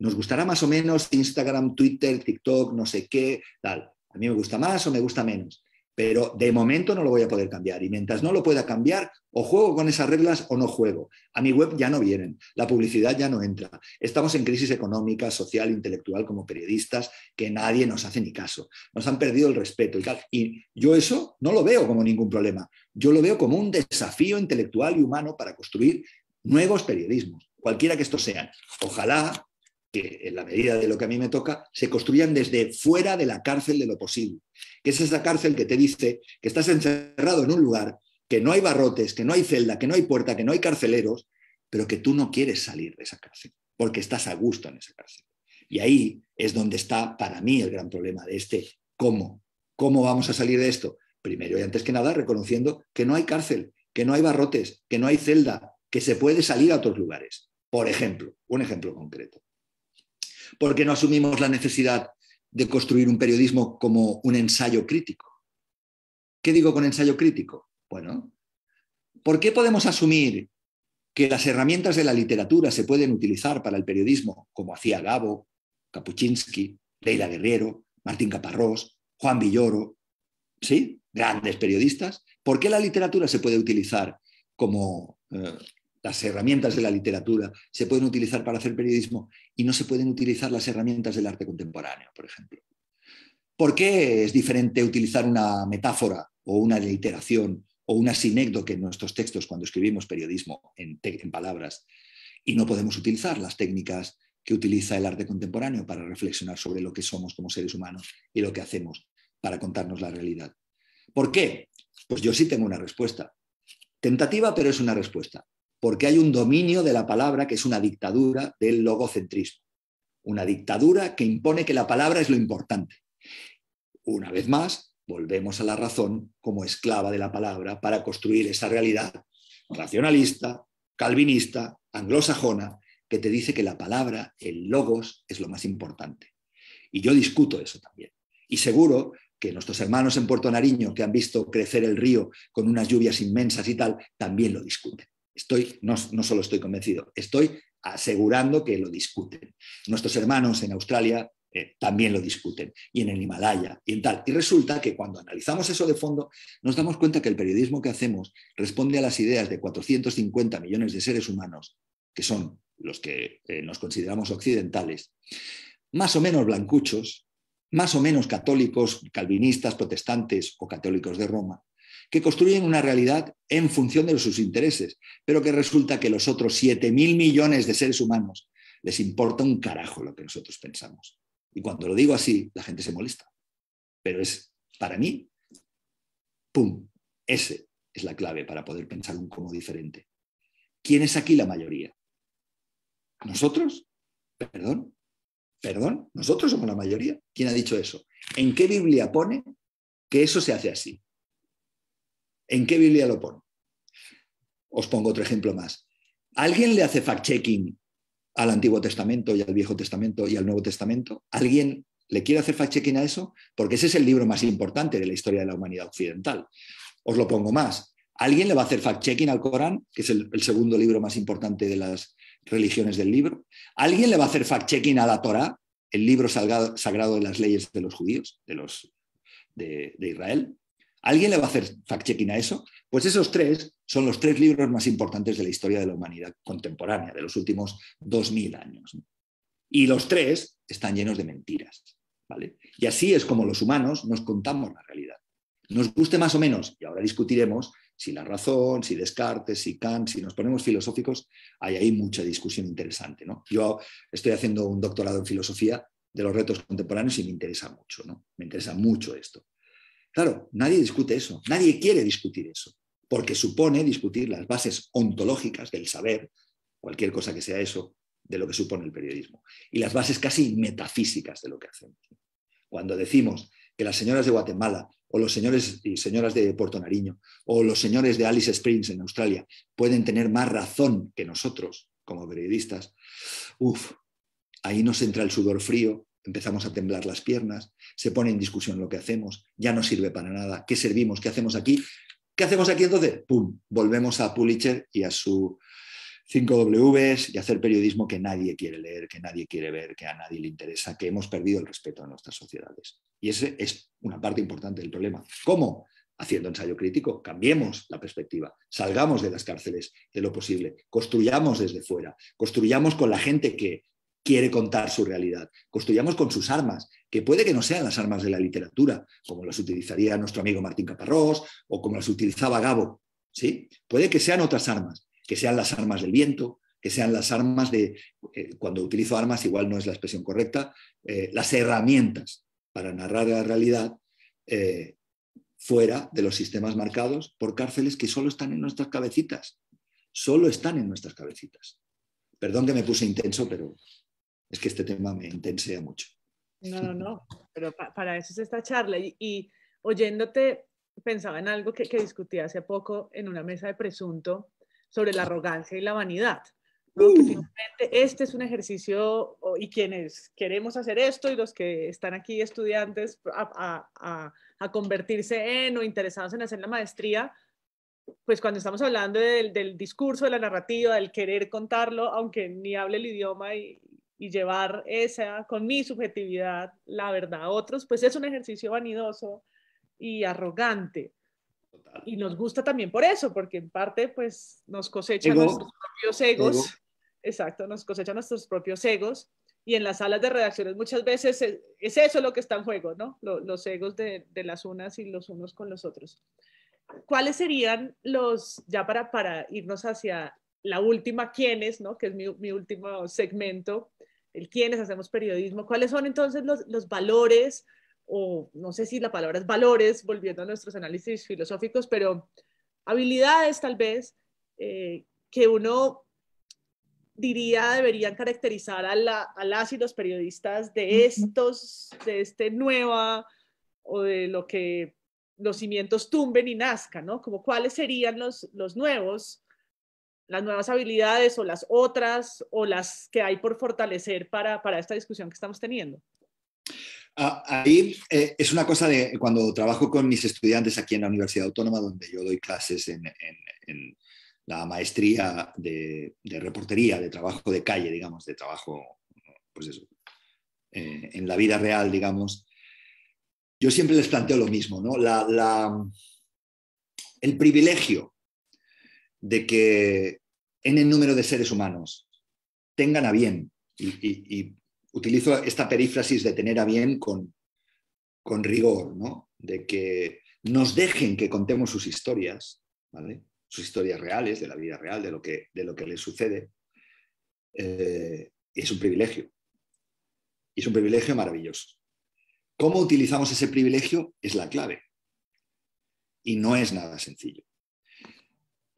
Nos gustará más o menos Instagram, Twitter, TikTok, no sé qué, tal. A mí me gusta más o me gusta menos pero de momento no lo voy a poder cambiar. Y mientras no lo pueda cambiar, o juego con esas reglas o no juego. A mi web ya no vienen, la publicidad ya no entra. Estamos en crisis económica, social, intelectual como periodistas, que nadie nos hace ni caso. Nos han perdido el respeto y tal. Y yo eso no lo veo como ningún problema. Yo lo veo como un desafío intelectual y humano para construir nuevos periodismos, cualquiera que estos sean. Ojalá que en la medida de lo que a mí me toca, se construyan desde fuera de la cárcel de lo posible. Que es esa cárcel que te dice que estás encerrado en un lugar, que no hay barrotes, que no hay celda, que no hay puerta, que no hay carceleros, pero que tú no quieres salir de esa cárcel, porque estás a gusto en esa cárcel. Y ahí es donde está para mí el gran problema de este cómo. ¿Cómo vamos a salir de esto? Primero y antes que nada, reconociendo que no hay cárcel, que no hay barrotes, que no hay celda, que se puede salir a otros lugares. Por ejemplo, un ejemplo concreto. ¿Por qué no asumimos la necesidad de construir un periodismo como un ensayo crítico? ¿Qué digo con ensayo crítico? Bueno, ¿por qué podemos asumir que las herramientas de la literatura se pueden utilizar para el periodismo, como hacía Gabo, Kapuczynski, Leila Guerrero, Martín Caparrós, Juan Villoro, ¿sí? Grandes periodistas. ¿Por qué la literatura se puede utilizar como eh, las herramientas de la literatura se pueden utilizar para hacer periodismo y no se pueden utilizar las herramientas del arte contemporáneo, por ejemplo. ¿Por qué es diferente utilizar una metáfora o una literación o una que en nuestros textos cuando escribimos periodismo en palabras y no podemos utilizar las técnicas que utiliza el arte contemporáneo para reflexionar sobre lo que somos como seres humanos y lo que hacemos para contarnos la realidad. ¿Por qué? Pues yo sí tengo una respuesta. Tentativa, pero es una respuesta porque hay un dominio de la palabra que es una dictadura del logocentrismo, una dictadura que impone que la palabra es lo importante. Una vez más, volvemos a la razón como esclava de la palabra para construir esa realidad racionalista, calvinista, anglosajona, que te dice que la palabra, el logos, es lo más importante. Y yo discuto eso también. Y seguro que nuestros hermanos en Puerto Nariño, que han visto crecer el río con unas lluvias inmensas y tal, también lo discuten no, solo estoy convencido, estoy asegurando que lo discuten. Nuestros hermanos en Australia eh, también lo discuten, y en el Himalaya, y en tal. Y resulta que cuando analizamos eso de fondo, nos damos cuenta que el periodismo que hacemos responde a las ideas de 450 millones de seres humanos, que son los que eh, nos consideramos occidentales, más o menos blancuchos, más o menos católicos, calvinistas, protestantes o católicos de Roma, que construyen una realidad en función de sus intereses, pero que resulta que los otros 7.000 millones de seres humanos les importa un carajo lo que nosotros pensamos. Y cuando lo digo así, la gente se molesta. Pero es, para mí, ¡pum! Ese es la clave para poder pensar un cómo diferente. ¿Quién es aquí la mayoría? ¿Nosotros? ¿Perdón? ¿Perdón? ¿Nosotros somos la mayoría? ¿Quién ha dicho eso? ¿En qué Biblia pone que eso se hace así? ¿En qué Biblia lo pongo? Os pongo otro ejemplo más. ¿Alguien le hace fact-checking al Antiguo Testamento y al Viejo Testamento y al Nuevo Testamento? ¿Alguien le quiere hacer fact-checking a eso? Porque ese es el libro más importante de la historia de la humanidad occidental. Os lo pongo más. ¿Alguien le va a hacer fact-checking al Corán, que es el, segundo libro más importante de las religiones del libro? ¿Alguien le va a hacer fact-checking a la Torá, el libro sagrado de las leyes de los judíos, de, los, de Israel? ¿Alguien le va a hacer fact-checking a eso? Pues esos tres son los tres libros más importantes de la historia de la humanidad contemporánea, de los últimos 2.000 años. Y los tres están llenos de mentiras. ¿vale? Y así es como los humanos nos contamos la realidad. Nos guste más o menos, y ahora discutiremos si la razón, si Descartes, si Kant, si nos ponemos filosóficos, hay ahí mucha discusión interesante. ¿no? Yo estoy haciendo un doctorado en filosofía de los retos contemporáneos y me interesa mucho, ¿no? me interesa mucho esto. Claro, nadie discute eso, nadie quiere discutir eso, porque supone discutir las bases ontológicas del saber, cualquier cosa que sea eso, de lo que supone el periodismo, y las bases casi metafísicas de lo que hacemos. Cuando decimos que las señoras de Guatemala o los señores y señoras de Puerto Nariño o los señores de Alice Springs en Australia pueden tener más razón que nosotros como periodistas, uff, ahí nos entra el sudor frío, empezamos a temblar las piernas, se pone en discusión lo que hacemos, ya no sirve para nada, ¿qué servimos? ¿Qué hacemos aquí? ¿Qué hacemos aquí entonces? ¡Pum! Volvemos a Pulitzer y a su 5Ws y a hacer periodismo que nadie quiere leer, que nadie quiere ver, que a nadie le interesa, que hemos perdido el respeto en nuestras sociedades. Y esa es una parte importante del problema. ¿Cómo? haciendo ensayo crítico, cambiemos la perspectiva, salgamos de las cárceles de lo posible, construyamos desde fuera, construyamos con la gente que quiere contar su realidad. Construyamos con sus armas, que puede que no sean las armas de la literatura, como las utilizaría nuestro amigo Martín Caparrós o como las utilizaba Gabo. ¿sí? Puede que sean otras armas, que sean las armas del viento, que sean las armas de, eh, cuando utilizo armas igual no es la expresión correcta, eh, las herramientas para narrar la realidad eh, fuera de los sistemas marcados por cárceles que solo están en nuestras cabecitas, solo están en nuestras cabecitas. Perdón que me puse intenso, pero es que este tema me intensea mucho. No, no, no, pero para eso es esta charla. Y, oyéndote, pensaba en algo que, que, discutí hace poco en una mesa de presunto sobre la arrogancia y la vanidad. Uh. este es un ejercicio, y quienes queremos hacer esto y los que están aquí estudiantes a, convertirse en o interesados en hacer la maestría, pues cuando estamos hablando del, del, discurso, de la narrativa, del querer contarlo, aunque ni hable el idioma y, y llevar esa, con mi subjetividad, la verdad a otros, pues es un ejercicio vanidoso y arrogante. Y nos gusta también por eso, porque en parte pues nos cosechan nuestros propios egos. Exacto, nos cosechan nuestros propios egos. Y en las salas de redacciones muchas veces es, eso lo que está en juego, ¿no? los egos de, las unas y los unos con los otros. ¿Cuáles serían los, ya para, para irnos hacia la última, quiénes, ¿no? Que es mi, mi último segmento, el quiénes hacemos periodismo, cuáles son entonces los, los valores, o no sé si la palabra es valores, volviendo a nuestros análisis filosóficos, pero habilidades tal vez eh, que uno diría deberían caracterizar a, la, a, las y los periodistas de estos, de este nueva o de lo que los cimientos tumben y nazcan, ¿no? Como cuáles serían los, los nuevos las nuevas habilidades o las otras o las que hay por fortalecer para, esta discusión que estamos teniendo? Ah, ahí eh, es una cosa de cuando trabajo con mis estudiantes aquí en la Universidad Autónoma, donde yo doy clases en, la maestría de, reportería, de trabajo de calle, digamos, de trabajo, pues eh, en la vida real, digamos. Yo siempre les planteo lo mismo, ¿no? el privilegio de que en el número de seres humanos tengan a bien, y, utilizo esta perífrasis de tener a bien con, con rigor, ¿no? de que nos dejen que contemos sus historias, sus historias reales, de la vida real, de lo que, de lo que les sucede, eh, es un privilegio. Y es un privilegio maravilloso. ¿Cómo utilizamos ese privilegio? Es la clave. Y no es nada sencillo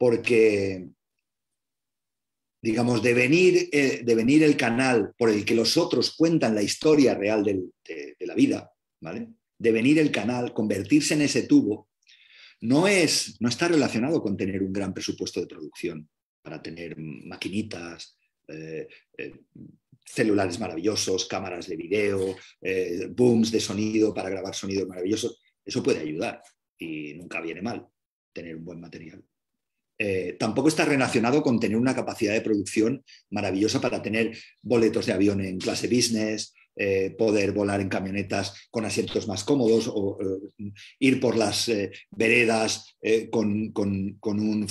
porque, digamos, eh, de venir el canal por el que los otros cuentan la historia real de, la vida, ¿vale? venir el canal, convertirse en ese tubo, no, es, no está relacionado con tener un gran presupuesto de producción para tener maquinitas, eh, eh, celulares maravillosos, cámaras de video, booms de sonido para grabar sonidos maravillosos. Eso puede ayudar y nunca viene mal tener un buen material. Eh, tampoco está relacionado con tener una capacidad de producción maravillosa para tener boletos de avión en clase business, eh, poder volar en camionetas con asientos más cómodos o eh, ir por las veredas con, un con, un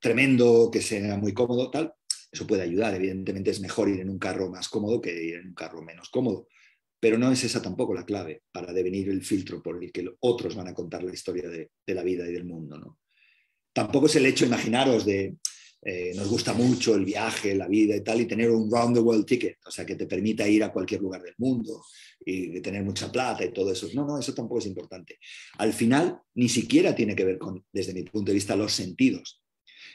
tremendo que sea muy cómodo, tal. Eso puede ayudar, evidentemente es mejor ir en un carro más cómodo que ir en un carro menos cómodo, pero no es esa tampoco la clave para devenir el filtro por el que otros van a contar la historia de, de la vida y del mundo. ¿no? tampoco es el hecho, imaginaros, de eh, nos gusta mucho el viaje, la vida y tal, y tener un round the world ticket, o sea, que te permita ir a cualquier lugar del mundo y tener mucha plata y todo eso. No, no, eso tampoco es importante. Al final, ni siquiera tiene que ver con, desde mi punto de vista, los sentidos.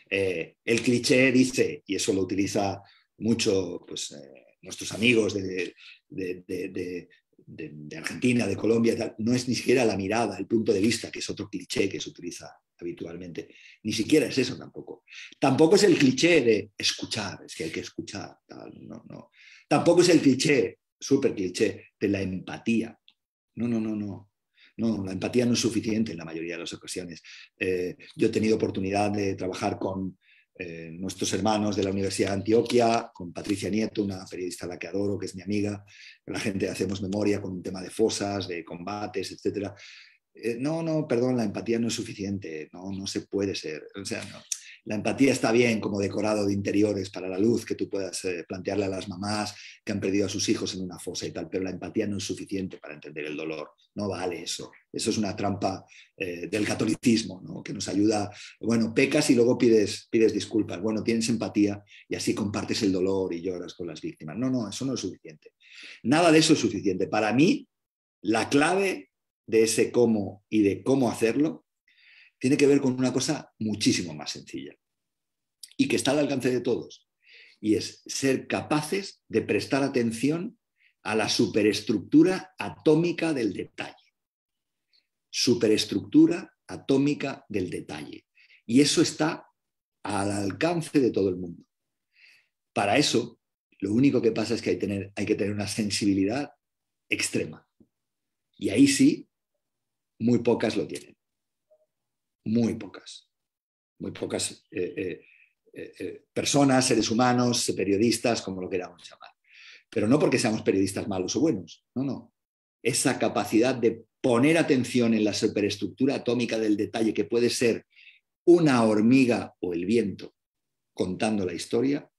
Eh, el cliché dice, y eso lo utiliza mucho pues, eh, nuestros amigos de, de, de, de, Argentina, de Colombia, no es ni siquiera la mirada, el punto de vista, que es otro cliché que se utiliza habitualmente. Ni siquiera es eso tampoco. Tampoco es el cliché de escuchar, es que hay que escuchar, tal, no, no. Tampoco es el cliché, súper cliché, de la empatía. No, no, no, no. No, la empatía no es suficiente en la mayoría de las ocasiones. Eh, yo he tenido oportunidad de trabajar con eh, nuestros hermanos de la Universidad de Antioquia, con Patricia Nieto, una periodista a la que adoro, que es mi amiga, la gente hacemos memoria con un tema de fosas, de combates, etcétera eh, no, no, perdón, la empatía no es suficiente, no, no se puede ser. O sea, la empatía está bien como decorado de interiores para la luz que tú puedas eh, plantearle a las mamás que han perdido a sus hijos en una fosa y tal, pero la empatía no es suficiente para entender el dolor. No vale eso. Eso es una trampa eh, del catolicismo, ¿no? que nos ayuda, bueno, pecas y luego pides, pides disculpas. Bueno, tienes empatía y así compartes el dolor y lloras con las víctimas. No, no, eso no es suficiente. Nada de eso es suficiente. Para mí, la clave de ese cómo y de cómo hacerlo, tiene que ver con una cosa muchísimo más sencilla y que está al alcance de todos. Y es ser capaces de prestar atención a la superestructura atómica del detalle. Superestructura atómica del detalle. Y eso está al alcance de todo el mundo. Para eso, lo único que pasa es que hay, hay que tener una sensibilidad extrema. Y ahí sí muy pocas lo tienen. Muy pocas. Muy pocas eh, eh, eh, personas, seres humanos, periodistas, como lo queramos llamar. Pero no porque seamos periodistas malos o buenos, no, no. Esa capacidad de poner atención en la superestructura atómica del detalle que puede ser una hormiga o el viento contando la historia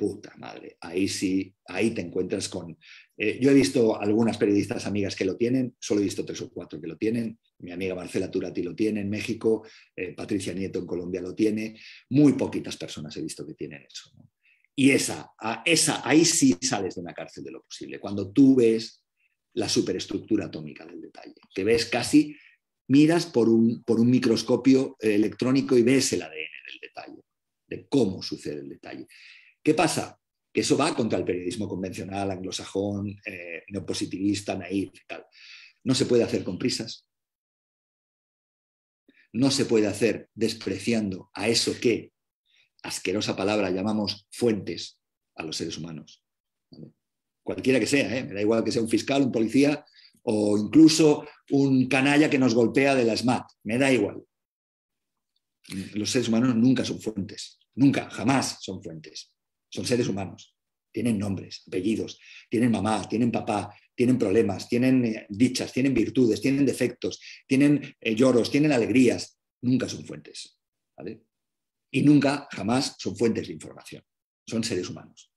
puta madre, ahí sí, ahí te encuentras con... Eh, yo he visto algunas periodistas amigas que lo tienen, solo he visto tres o cuatro que lo tienen, mi amiga Marcela Turati lo tiene en México, eh, Patricia Nieto en Colombia lo tiene, muy poquitas personas he visto que tienen eso. Y ahí sí sales de una cárcel de lo posible, cuando tú ves la superestructura atómica del detalle, que ves casi, miras por un, por un microscopio eh, electrónico y ves el ADN del detalle, de cómo sucede el detalle. ¿Qué pasa? Que eso va contra el periodismo convencional, anglosajón, eh, neopositivista, naif y tal. No se puede hacer con prisas. No se puede hacer despreciando a eso que, asquerosa palabra, llamamos fuentes a los seres humanos. Cualquiera que sea, ¿eh? me da igual que sea un fiscal, un policía o incluso un canalla que nos golpea de la SMAT, me da igual. Los seres humanos nunca son fuentes, nunca, jamás son fuentes son seres humanos, tienen nombres, apellidos, tienen mamá, tienen papá, tienen problemas, tienen eh, dichas, tienen virtudes, tienen defectos, tienen eh, lloros, tienen alegrías, nunca son fuentes. Y nunca, jamás son fuentes de información, son seres humanos.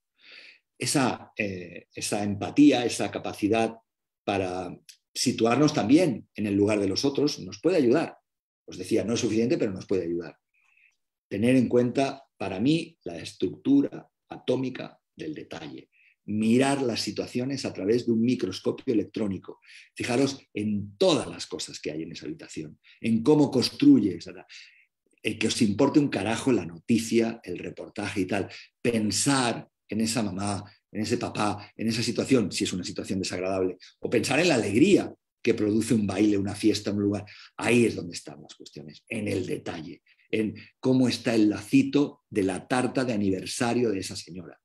Esa, eh, esa empatía, esa capacidad para situarnos también en el lugar de los otros nos puede ayudar. Os decía, no es suficiente, pero nos puede ayudar. Tener en cuenta, para mí, la estructura atómica del detalle, mirar las situaciones a través de un microscopio electrónico. Fijaros en todas las cosas que hay en esa habitación, en cómo construye el eh, que os importe un carajo la noticia, el reportaje y tal. Pensar en esa mamá, en ese papá, en esa situación, si es una situación desagradable, o pensar en la alegría que produce un baile, una fiesta, un lugar. Ahí es donde están las cuestiones, en el detalle, en cómo está el lacito de la tarta de aniversario de esa señora.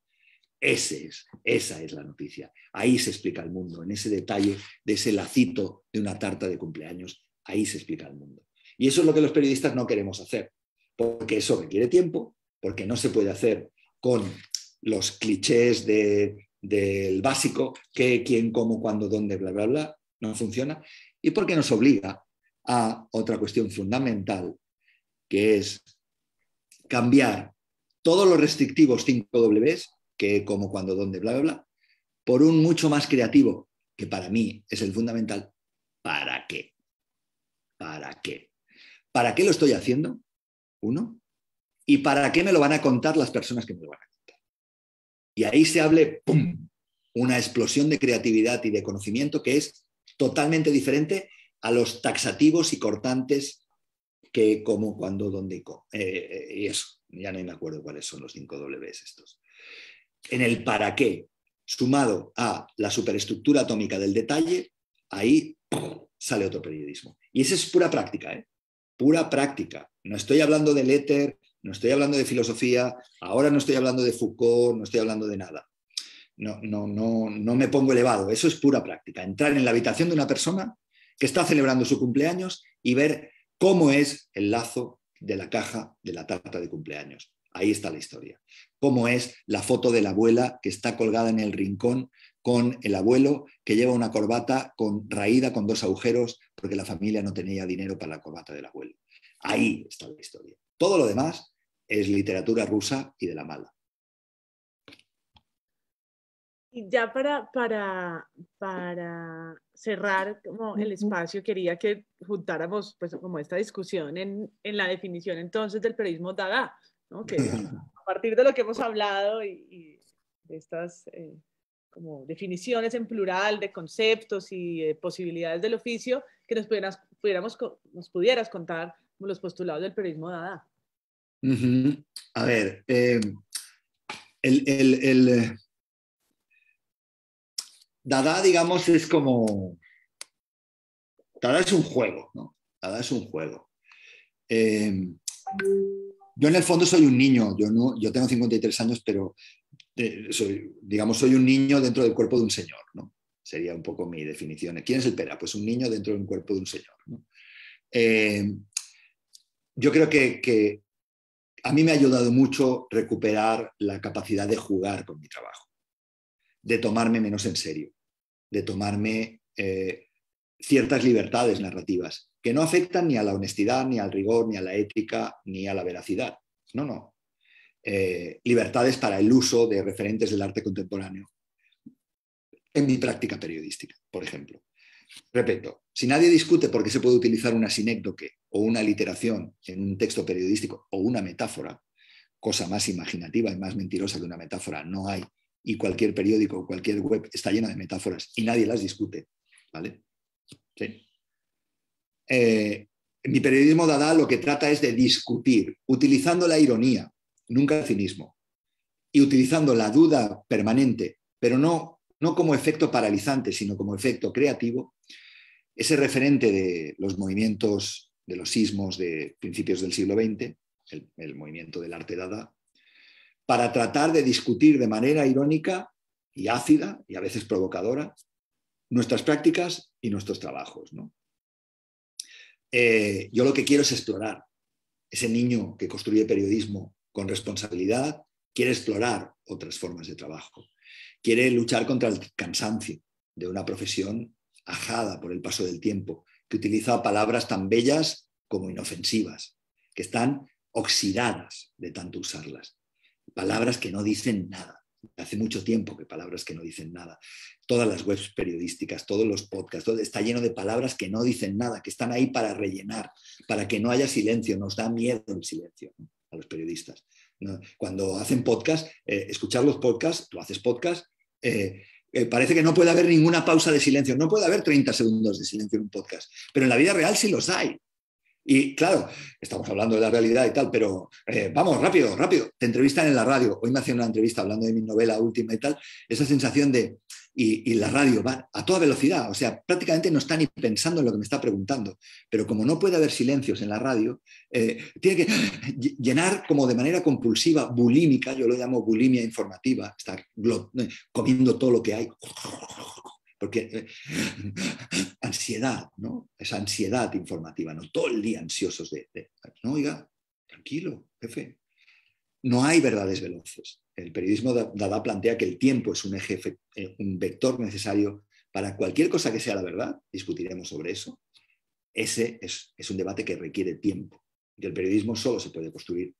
esa es la noticia. Ahí se explica el mundo, en ese detalle de ese lacito de una tarta de cumpleaños, ahí se explica el mundo. Y eso es lo que los periodistas no queremos hacer, porque eso requiere tiempo, porque no se puede hacer con los clichés del básico, qué, quién, cómo, cuándo, dónde, bla, bla, bla, no funciona, y porque nos obliga a otra cuestión fundamental, que es cambiar todos los restrictivos 5Ws, que como, cuando, dónde, bla, bla, bla, por un mucho más creativo, que para mí es el fundamental. ¿Para qué? ¿Para qué? ¿Para qué lo estoy haciendo? Uno. ¿Y para qué me lo van a contar las personas que me lo van a contar? Y ahí se hable, ¡pum!, una explosión de creatividad y de conocimiento que es totalmente diferente a los taxativos y cortantes qué, cómo, cuándo, dónde y cómo. Eh, eh, y eso, ya no me acuerdo cuáles son los cinco Ws estos. En el para qué, sumado a la superestructura atómica del detalle, ahí sale otro periodismo. Y esa es pura práctica, ¿eh? pura práctica. No estoy hablando del éter, no estoy hablando de filosofía, ahora no estoy hablando de Foucault, no estoy hablando de nada. No, no, no, no me pongo elevado, eso es pura práctica. Entrar en la habitación de una persona que está celebrando su cumpleaños y ver ¿Cómo es el lazo de la caja de la tarta de cumpleaños? Ahí está la historia. ¿Cómo es la foto de la abuela que está colgada en el rincón con el abuelo que lleva una corbata con, raída con dos agujeros porque la familia no tenía dinero para la corbata del abuelo? Ahí está la historia. Todo lo demás es literatura rusa y de la mala. Y ya para, para, para cerrar como el espacio, quería que juntáramos pues, como esta discusión en, en la definición entonces del periodismo Dada, ¿no? que a partir de lo que hemos hablado y, de estas eh, como definiciones en plural de conceptos y posibilidades del oficio, que nos, pudieras, pudiéramos, nos pudieras contar los postulados del periodismo Dada. A ver, eh, el, el Dada, digamos, es como... Dada es un juego, ¿no? Dada es un juego. Em, yo en el fondo soy un niño, yo, no, yo tengo 53 años, pero eh, soy, digamos, soy un niño dentro del cuerpo de un señor, ¿no? Sería un poco mi definición. ¿Quién es el pera? Pues un niño dentro del cuerpo de un señor. ¿no? Em, yo creo que a mí me ha ayudado mucho recuperar la capacidad de jugar con mi trabajo de tomarme menos en serio, de tomarme eh, ciertas libertades narrativas que no afectan ni a la honestidad, ni al rigor, ni a la ética, ni a la veracidad. No, no. Eh, libertades para el uso de referentes del arte contemporáneo en mi práctica periodística, por ejemplo. Repito, si nadie discute por qué se puede utilizar una sinécdoque o una literación en un texto periodístico o una metáfora, cosa más imaginativa y más mentirosa que una metáfora no hay y cualquier periódico, cualquier web está llena de metáforas y nadie las discute. ¿Vale? Eh, mi periodismo Dada lo que trata es de discutir, utilizando la ironía, nunca el cinismo, y utilizando la duda permanente, pero no, no como efecto paralizante, sino como efecto creativo, ese referente de los movimientos, de los sismos de principios del siglo XX, el movimiento del arte Dada, para tratar de discutir de manera irónica y ácida y a veces provocadora nuestras prácticas y nuestros trabajos. Eh, yo lo que quiero es explorar. Ese niño que construye periodismo con responsabilidad quiere explorar otras formas de trabajo. Quiere luchar contra el cansancio de una profesión ajada por el paso del tiempo, que utiliza palabras tan bellas como inofensivas, que están oxidadas de tanto usarlas palabras que no dicen nada. Hace mucho tiempo que palabras que no dicen nada. Todas las webs periodísticas, todos los podcasts, está lleno de palabras que no dicen nada, que están ahí para rellenar, para que no haya silencio. Nos da miedo el silencio a los periodistas. Cuando hacen podcast, eh, escuchar los podcasts, tú haces podcast, eh, eh, parece que no puede haber ninguna pausa de silencio. No puede haber 30 segundos de silencio en un podcast, pero en la vida real sí los hay. Y claro, estamos hablando de la realidad y tal, pero eh, vamos, rápido, rápido. Te entrevistan en la radio. Hoy me hacen una entrevista hablando de mi novela última y tal. Esa sensación de, y, la radio va a toda velocidad. O sea, prácticamente no está ni pensando en lo que me está preguntando. Pero como no puede haber silencios en la radio, eh, tiene que llenar como de manera compulsiva, bulímica, yo lo llamo bulimia informativa, estar comiendo todo lo que hay porque eh, ansiedad, ¿no? Esa ansiedad informativa, ¿no? Todo el día ansiosos de, no, oiga, tranquilo, jefe. No hay verdades veloces. El periodismo Dada plantea que el tiempo es un eje, eh, un vector necesario para cualquier cosa que sea la verdad, discutiremos sobre eso. Ese es, un debate que requiere tiempo, que el periodismo solo se puede construir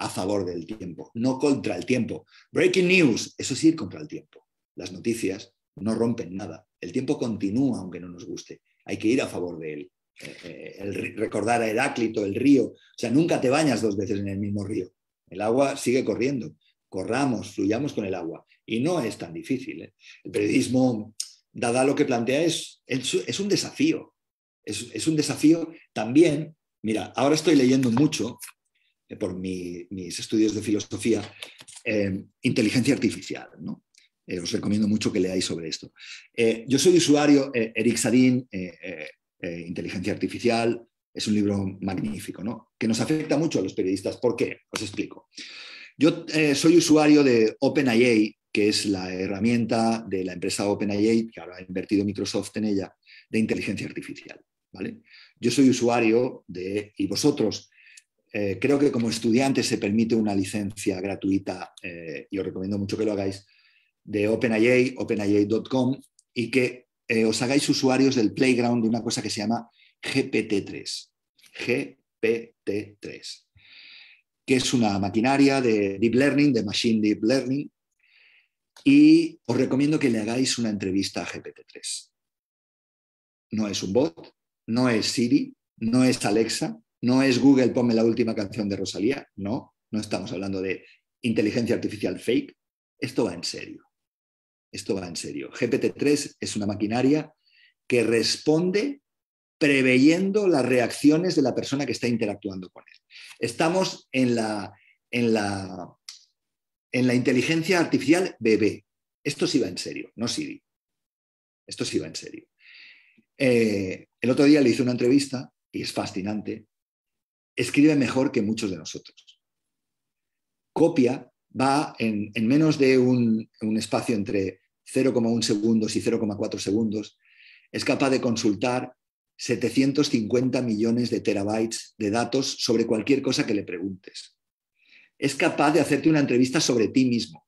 a favor del tiempo, no contra el tiempo. Breaking news, eso es ir contra el tiempo. Las noticias no rompen nada. El tiempo continúa aunque no nos guste. Hay que ir a favor de él. Eh, eh, el, recordar a Heráclito, el río. O sea, nunca te bañas dos veces en el mismo río. El agua sigue corriendo. Corramos, fluyamos con el agua. Y no es tan difícil. ¿eh? El periodismo, dada lo que plantea, es, es, un desafío. Es, un desafío también. Mira, ahora estoy leyendo mucho, por mis estudios de filosofía, inteligencia artificial. ¿no? Eh, os recomiendo mucho que leáis sobre esto. Eh, yo soy usuario, eh, Eric Sadin, Inteligencia Artificial, es un libro magnífico, ¿no? Que nos afecta mucho a los periodistas. ¿Por qué? Os explico. Yo soy usuario de OpenAI, que es la herramienta de la empresa OpenAI, que ahora ha invertido Microsoft en ella, de inteligencia artificial, ¿vale? Yo soy usuario de, y vosotros, creo que como estudiantes se permite una licencia gratuita, y os recomiendo mucho que lo hagáis, de OpenAI, openai.com, y que eh, os hagáis usuarios del playground de una cosa que se llama GPT-3. GPT-3, que es una maquinaria de Deep Learning, de Machine Deep Learning, y os recomiendo que le hagáis una entrevista a GPT-3. No es un bot, no es Siri, no es Alexa, no es Google, ponme la última canción de Rosalía, no, no estamos hablando de inteligencia artificial fake, esto va en serio. Esto va en serio. GPT-3 es una maquinaria que responde preveyendo las reacciones de la persona que está interactuando con él. Estamos en la, inteligencia artificial bebé. Esto sí va en serio, no Siri. Esto sí va en serio. Eh, el otro día le hice una entrevista y es fascinante. Escribe mejor que muchos de nosotros. Copia va en, menos de un, espacio entre 0,1 segundos y 0,4 segundos, es capaz de consultar 750 millones de terabytes de datos sobre cualquier cosa que le preguntes. Es capaz de hacerte una entrevista sobre ti mismo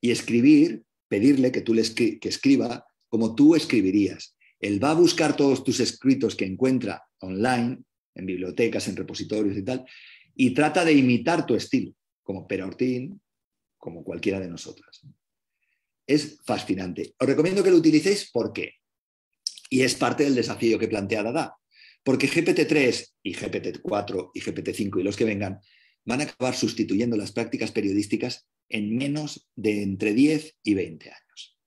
y escribir, pedirle que tú le que escriba como tú escribirías. Él va a buscar todos tus escritos que encuentra online, en bibliotecas, en repositorios y tal, y trata de imitar tu estilo como Pera como cualquiera de nosotras. Es fascinante. Os recomiendo que lo utilicéis porque, y es parte del desafío que plantea Dada, porque GPT-3 y GPT-4 y GPT-5 y los que vengan van a acabar sustituyendo las prácticas periodísticas en menos de entre 10 y 20 años.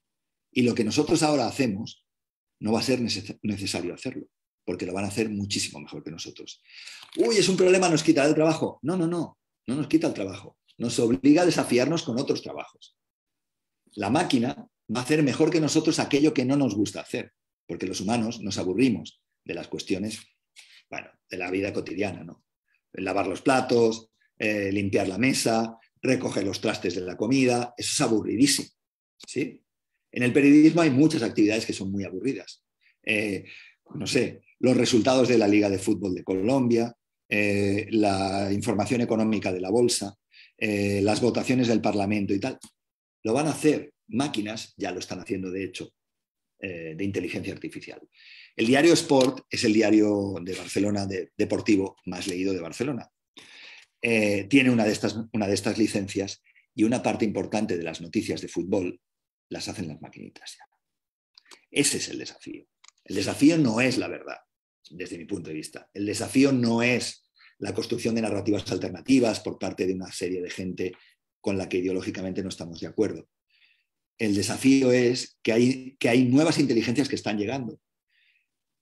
Y lo que nosotros ahora hacemos no va a ser necesario hacerlo, porque lo van a hacer muchísimo mejor que nosotros. Uy, es un problema, nos quitará el trabajo. No, no, no no nos quita el trabajo, nos obliga a desafiarnos con otros trabajos. La máquina va a hacer mejor que nosotros aquello que no nos gusta hacer, porque los humanos nos aburrimos de las cuestiones bueno, de la vida cotidiana, ¿no? Lavar los platos, eh, limpiar la mesa, recoger los trastes de la comida, eso es aburridísimo. ¿sí? En el periodismo hay muchas actividades que son muy aburridas. Eh, no sé, los resultados de la Liga de Fútbol de Colombia, eh, la información económica de la bolsa, eh, las votaciones del Parlamento y tal. Lo van a hacer máquinas, ya lo están haciendo de hecho, eh, de inteligencia artificial. El diario Sport es el diario de Barcelona de, deportivo más leído de Barcelona. tiene una de, estas, una de estas licencias y una parte importante de las noticias de fútbol las hacen las maquinitas Ese es el desafío. El desafío no es la verdad desde mi punto de vista. El desafío no es la construcción de narrativas alternativas por parte de una serie de gente con la que ideológicamente no estamos de acuerdo. El desafío es que hay, que hay nuevas inteligencias que están llegando.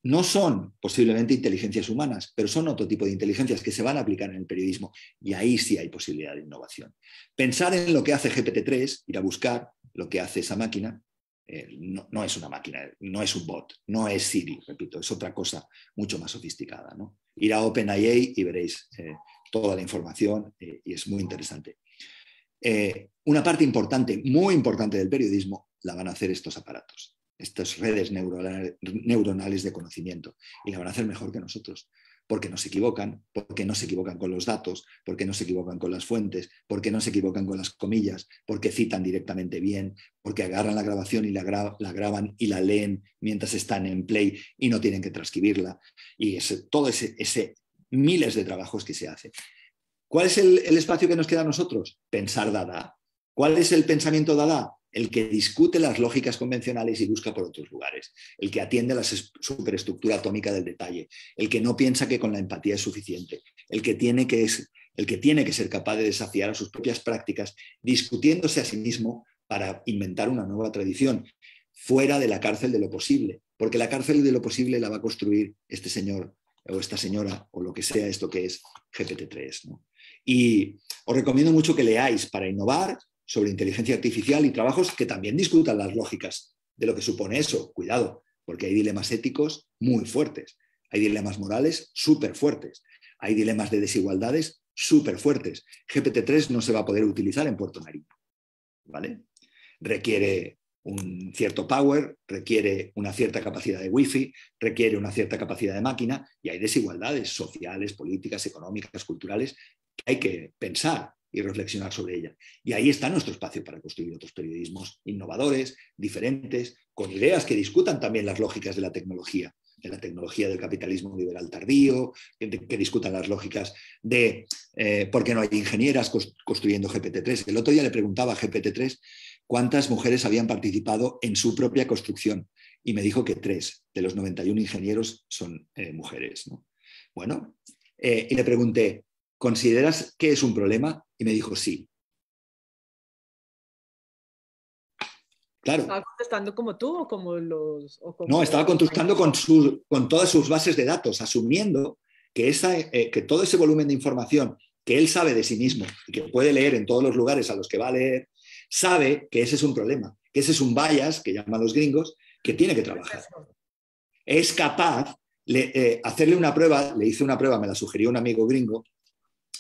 No son posiblemente inteligencias humanas, pero son otro tipo de inteligencias que se van a aplicar en el periodismo y ahí sí hay posibilidad de innovación. Pensar en lo que hace GPT-3, ir a buscar lo que hace esa máquina, eh, no, es una máquina, no es un bot, no es Siri, repito, es otra cosa mucho más sofisticada. Ir a OpenIA y veréis eh, toda la información eh, y es muy interesante. una parte importante, muy importante del periodismo, la van a hacer estos aparatos, estas redes neuronales de conocimiento, y la van a hacer mejor que nosotros porque no se equivocan, porque no se equivocan con los datos, porque no se equivocan con las fuentes, porque no se equivocan con las comillas, porque citan directamente bien, porque agarran la grabación y la, graban y la leen mientras están en play y no tienen que transcribirla. Y todo ese, miles de trabajos que se hace. ¿Cuál es el, el espacio que nos queda a nosotros? Pensar Dada. ¿Cuál es el pensamiento Dada? el que discute las lógicas convencionales y busca por otros lugares, el que atiende a la superestructura atómica del detalle, el que no piensa que con la empatía es suficiente, el que tiene que, es, el que, tiene que ser capaz de desafiar a sus propias prácticas discutiéndose a sí mismo para inventar una nueva tradición, fuera de la cárcel de lo posible, porque la cárcel de lo posible la va a construir este señor o esta señora o lo que sea esto que es GPT-3. Y os recomiendo mucho que leáis para innovar sobre inteligencia artificial y trabajos que también discutan las lógicas de lo que supone eso. Cuidado, porque hay dilemas éticos muy fuertes, hay dilemas morales súper fuertes, hay dilemas de desigualdades súper fuertes. GPT-3 no se va a poder utilizar en Puerto Marino. ¿vale? Requiere un cierto power, requiere una cierta capacidad de wifi, requiere una cierta capacidad de máquina y hay desigualdades sociales, políticas, económicas, culturales que hay que pensar y reflexionar sobre ella. Y ahí está nuestro espacio para construir otros periodismos innovadores, diferentes, con ideas que discutan también las lógicas de la tecnología, de la tecnología del capitalismo liberal tardío, que, discutan las lógicas de eh, por qué no hay ingenieras construyendo GPT-3. El otro día le preguntaba a GPT-3 cuántas mujeres habían participado en su propia construcción y me dijo que tres de los 91 ingenieros son eh, mujeres. Bueno, eh, y le pregunté, ¿consideras que es un problema? Y me dijo, sí. Claro. ¿Estaba contestando como tú o como los.? no, estaba contestando con, todas sus bases de datos, asumiendo que, eh, que todo ese volumen de información que él sabe de sí mismo y que puede leer en todos los lugares a los que va a leer, sabe que ese es un problema, que ese es un bias, que llaman los gringos, que tiene que trabajar. Es capaz de eh, hacerle una prueba, le hice una prueba, me la sugirió un amigo gringo,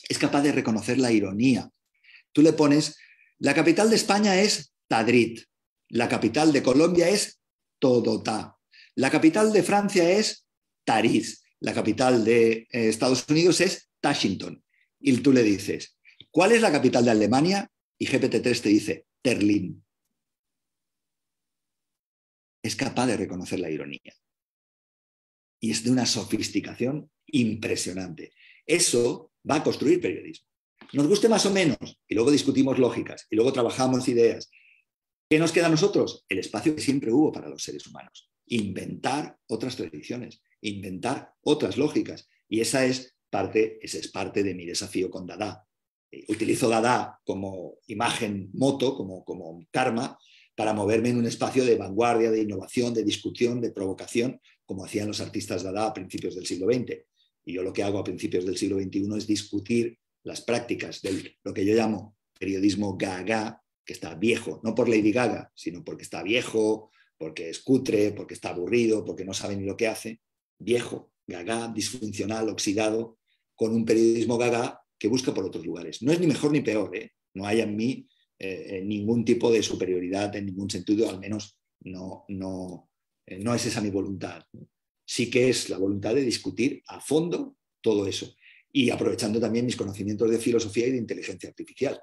es capaz de reconocer la ironía. Tú le pones, la capital de España es Tadrid. la capital de Colombia es Todotá, la capital de Francia es Tarís. la capital de eh, Estados Unidos es Washington. Y tú le dices, ¿cuál es la capital de Alemania? Y GPT-3 te dice, Berlín. Es capaz de reconocer la ironía. Y es de una sofisticación impresionante. Eso va a construir periodismo. Nos guste más o menos, y luego discutimos lógicas, y luego trabajamos ideas. ¿Qué nos queda a nosotros? El espacio que siempre hubo para los seres humanos. Inventar otras tradiciones, inventar otras lógicas. Y esa es parte, es parte de mi desafío con Dada. Eh, utilizo Dada como imagen moto, como karma, para moverme en un espacio de vanguardia, de innovación, de discusión, de provocación, como hacían los artistas Dada a principios del siglo XX. Y yo lo que hago a principios del siglo XXI es discutir las prácticas de lo que yo llamo periodismo gaga, que está viejo, no por Lady Gaga, sino porque está viejo, porque es cutre, porque está aburrido, porque no sabe ni lo que hace, viejo, gaga, disfuncional, oxidado, con un periodismo gaga que busca por otros lugares. No es ni mejor ni peor, ¿eh? no hay en mí eh, ningún tipo de superioridad en ningún sentido, al menos no, no, eh, no es esa mi voluntad sí que es la voluntad de discutir a fondo todo eso y aprovechando también mis conocimientos de filosofía y de inteligencia artificial.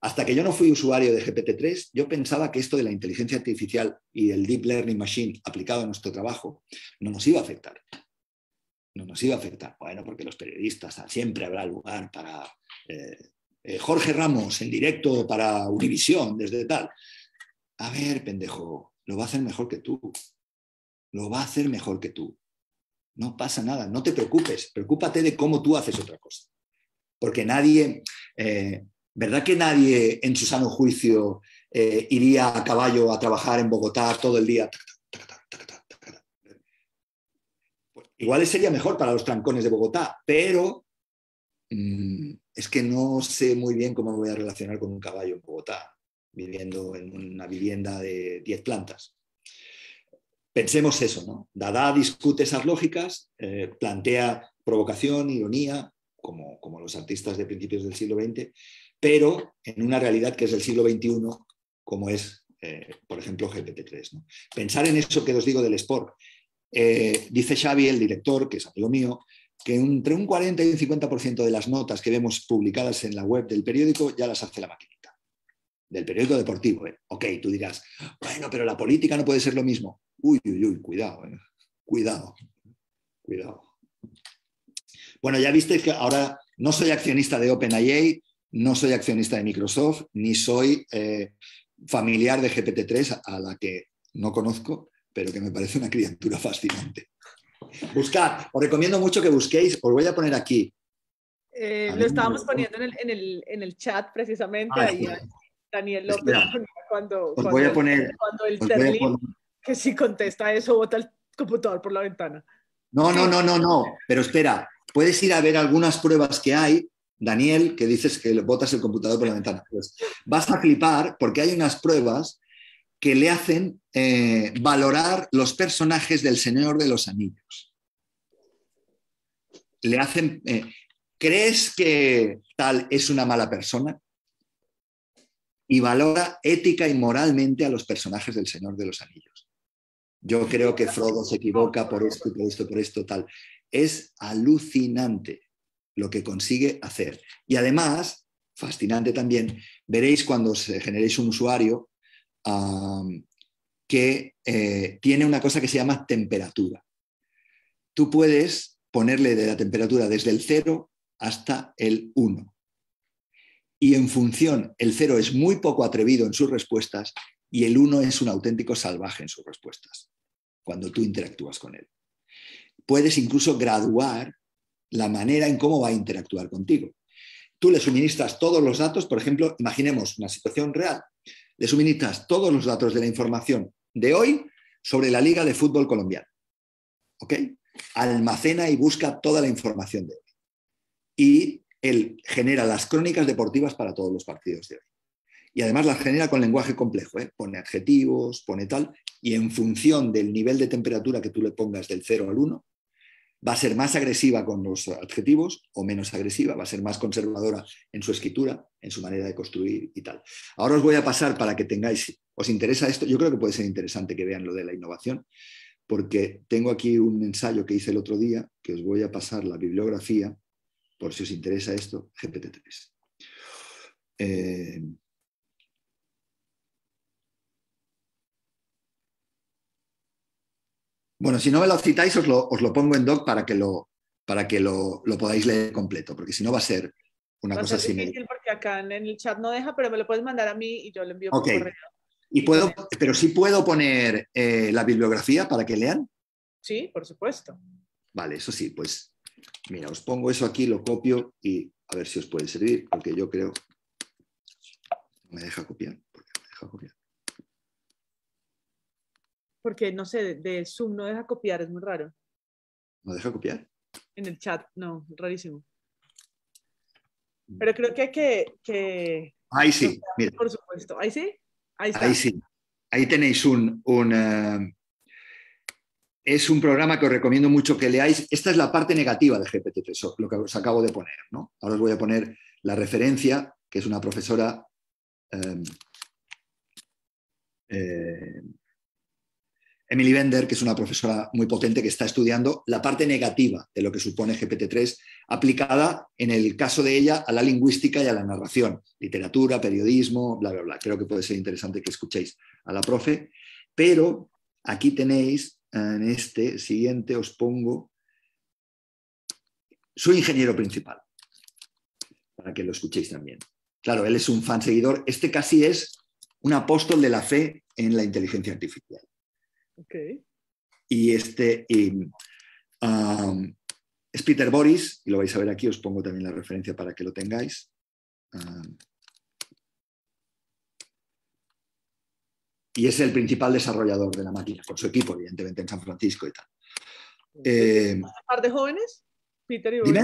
Hasta que yo no fui usuario de GPT-3, yo pensaba que esto de la inteligencia artificial y el Deep Learning Machine aplicado a nuestro trabajo no nos iba a afectar. No nos iba a afectar. Bueno, porque los periodistas ah, siempre habrá lugar para eh, eh, Jorge Ramos en directo para Univisión, desde tal. A ver, pendejo, lo va a hacer mejor que tú lo va a hacer mejor que tú. No pasa nada, no te preocupes, preocúpate de cómo tú haces otra cosa. Porque nadie, eh, ¿verdad que nadie en su sano juicio eh, iría a caballo a trabajar en Bogotá todo el día? Pues igual sería mejor para los trancones de Bogotá, pero mm, es que no sé muy bien cómo me voy a relacionar con un caballo en Bogotá, viviendo en una vivienda de 10 plantas pensemos eso, ¿no? Dada discute esas lógicas, eh, plantea provocación, ironía, como, los artistas de principios del siglo XX, pero en una realidad que es del siglo XXI, como es, eh, por ejemplo, GPT-3. Pensar en eso que os digo del sport. Eh, dice Xavi, el director, que es amigo mío, que entre un 40 y un 50% de las notas que vemos publicadas en la web del periódico ya las hace la maquinita, del periódico deportivo. Ok, tú dirás, bueno, pero la política no puede ser lo mismo. Uy, uy, uy, cuidado, eh. cuidado, cuidado. Bueno, ya visteis que ahora no soy accionista de OpenAI, no soy accionista de Microsoft, ni soy eh, familiar de GPT-3, a la que no conozco, pero que me parece una criatura fascinante. Buscad, os recomiendo mucho que busquéis, os voy a poner aquí. Eh, lo estábamos poniendo en el, chat precisamente, ah, ahí, Daniel López, cuando, el Terlín que si contesta eso, bota el computador por la ventana. No, no, no, no, no. Pero espera, puedes ir a ver algunas pruebas que hay, Daniel, que dices que botas el computador por la ventana. Pues, vas a flipar porque hay unas pruebas que le hacen eh, valorar los personajes del Señor de los Anillos. Le hacen, eh, ¿crees que tal es una mala persona? Y valora ética y moralmente a los personajes del Señor de los Anillos. Yo creo que Frodo se equivoca por esto, por esto, por esto, tal. Es alucinante lo que consigue hacer. Y además, fascinante también, veréis cuando se generéis un usuario que eh, tiene una cosa que se llama temperatura. Tú puedes ponerle de la temperatura desde el 0 hasta el 1. Y en función, el 0 es muy poco atrevido en sus respuestas y el 1 es un auténtico salvaje en sus respuestas cuando tú interactúas con él. Puedes incluso graduar la manera en cómo va a interactuar contigo. Tú le suministras todos los datos, por ejemplo, imaginemos una situación real, le suministras todos los datos de la información de hoy sobre la Liga de Fútbol Colombiana. ¿Ok? Almacena y busca toda la información de hoy. Y él genera las crónicas deportivas para todos los partidos de hoy y además la genera con lenguaje complejo. ¿eh? Pone adjetivos, pone tal, y en función del nivel de temperatura que tú le pongas del 0 al 1, va a ser más agresiva con los adjetivos o menos agresiva, va a ser más conservadora en su escritura, en su manera de construir y tal. Ahora os voy a pasar para que tengáis, os interesa esto, yo creo que puede ser interesante que vean lo de la innovación, porque tengo aquí un ensayo que hice el otro día, que os voy a pasar la bibliografía, por si os interesa esto, GPT-3. Bueno, si no me lo citáis, os lo, pongo en doc para que, lo, para que lo, podáis leer completo, porque si no va a ser una cosa así. difícil porque acá en el chat no deja, pero me lo puedes mandar a mí y yo lo envío por correo. Y puedo, pero sí puedo poner eh, la bibliografía para que lean. Sí, por supuesto. Vale, eso sí, pues mira, os pongo eso aquí, lo copio y a ver si os puede servir, porque yo creo. Me deja copiar, porque me deja copiar porque no sé, de, Zoom no deja copiar, es muy raro. ¿No deja copiar? En el chat, no, rarísimo. Mm. Pero creo que hay que... que... Ahí sí, mira. Por supuesto, ahí sí. Ahí, sí. Ahí tenéis un... Eh, es un programa que os recomiendo mucho que leáis. Esta es la parte negativa de GPT-3, lo que os acabo de poner. ¿no? Ahora os voy a poner la referencia, que es una profesora eh, eh, Emily Bender, que es una profesora muy potente que está estudiando la parte negativa de lo que supone GPT-3, aplicada en el caso de ella a la lingüística y a la narración, literatura, periodismo, bla, bla, bla. Creo que puede ser interesante que escuchéis a la profe. Pero aquí tenéis, en este siguiente os pongo su ingeniero principal, para que lo escuchéis también. Claro, él es un fan seguidor. Este casi es un apóstol de la fe en la inteligencia artificial. Okay. Y este um, es Peter Boris, y lo vais a ver aquí, os pongo también la referencia para que lo tengáis. Um, y es el principal desarrollador de la máquina, por su equipo, evidentemente, en San Francisco y tal. Eh, ¿El par de jóvenes? Peter y Boris.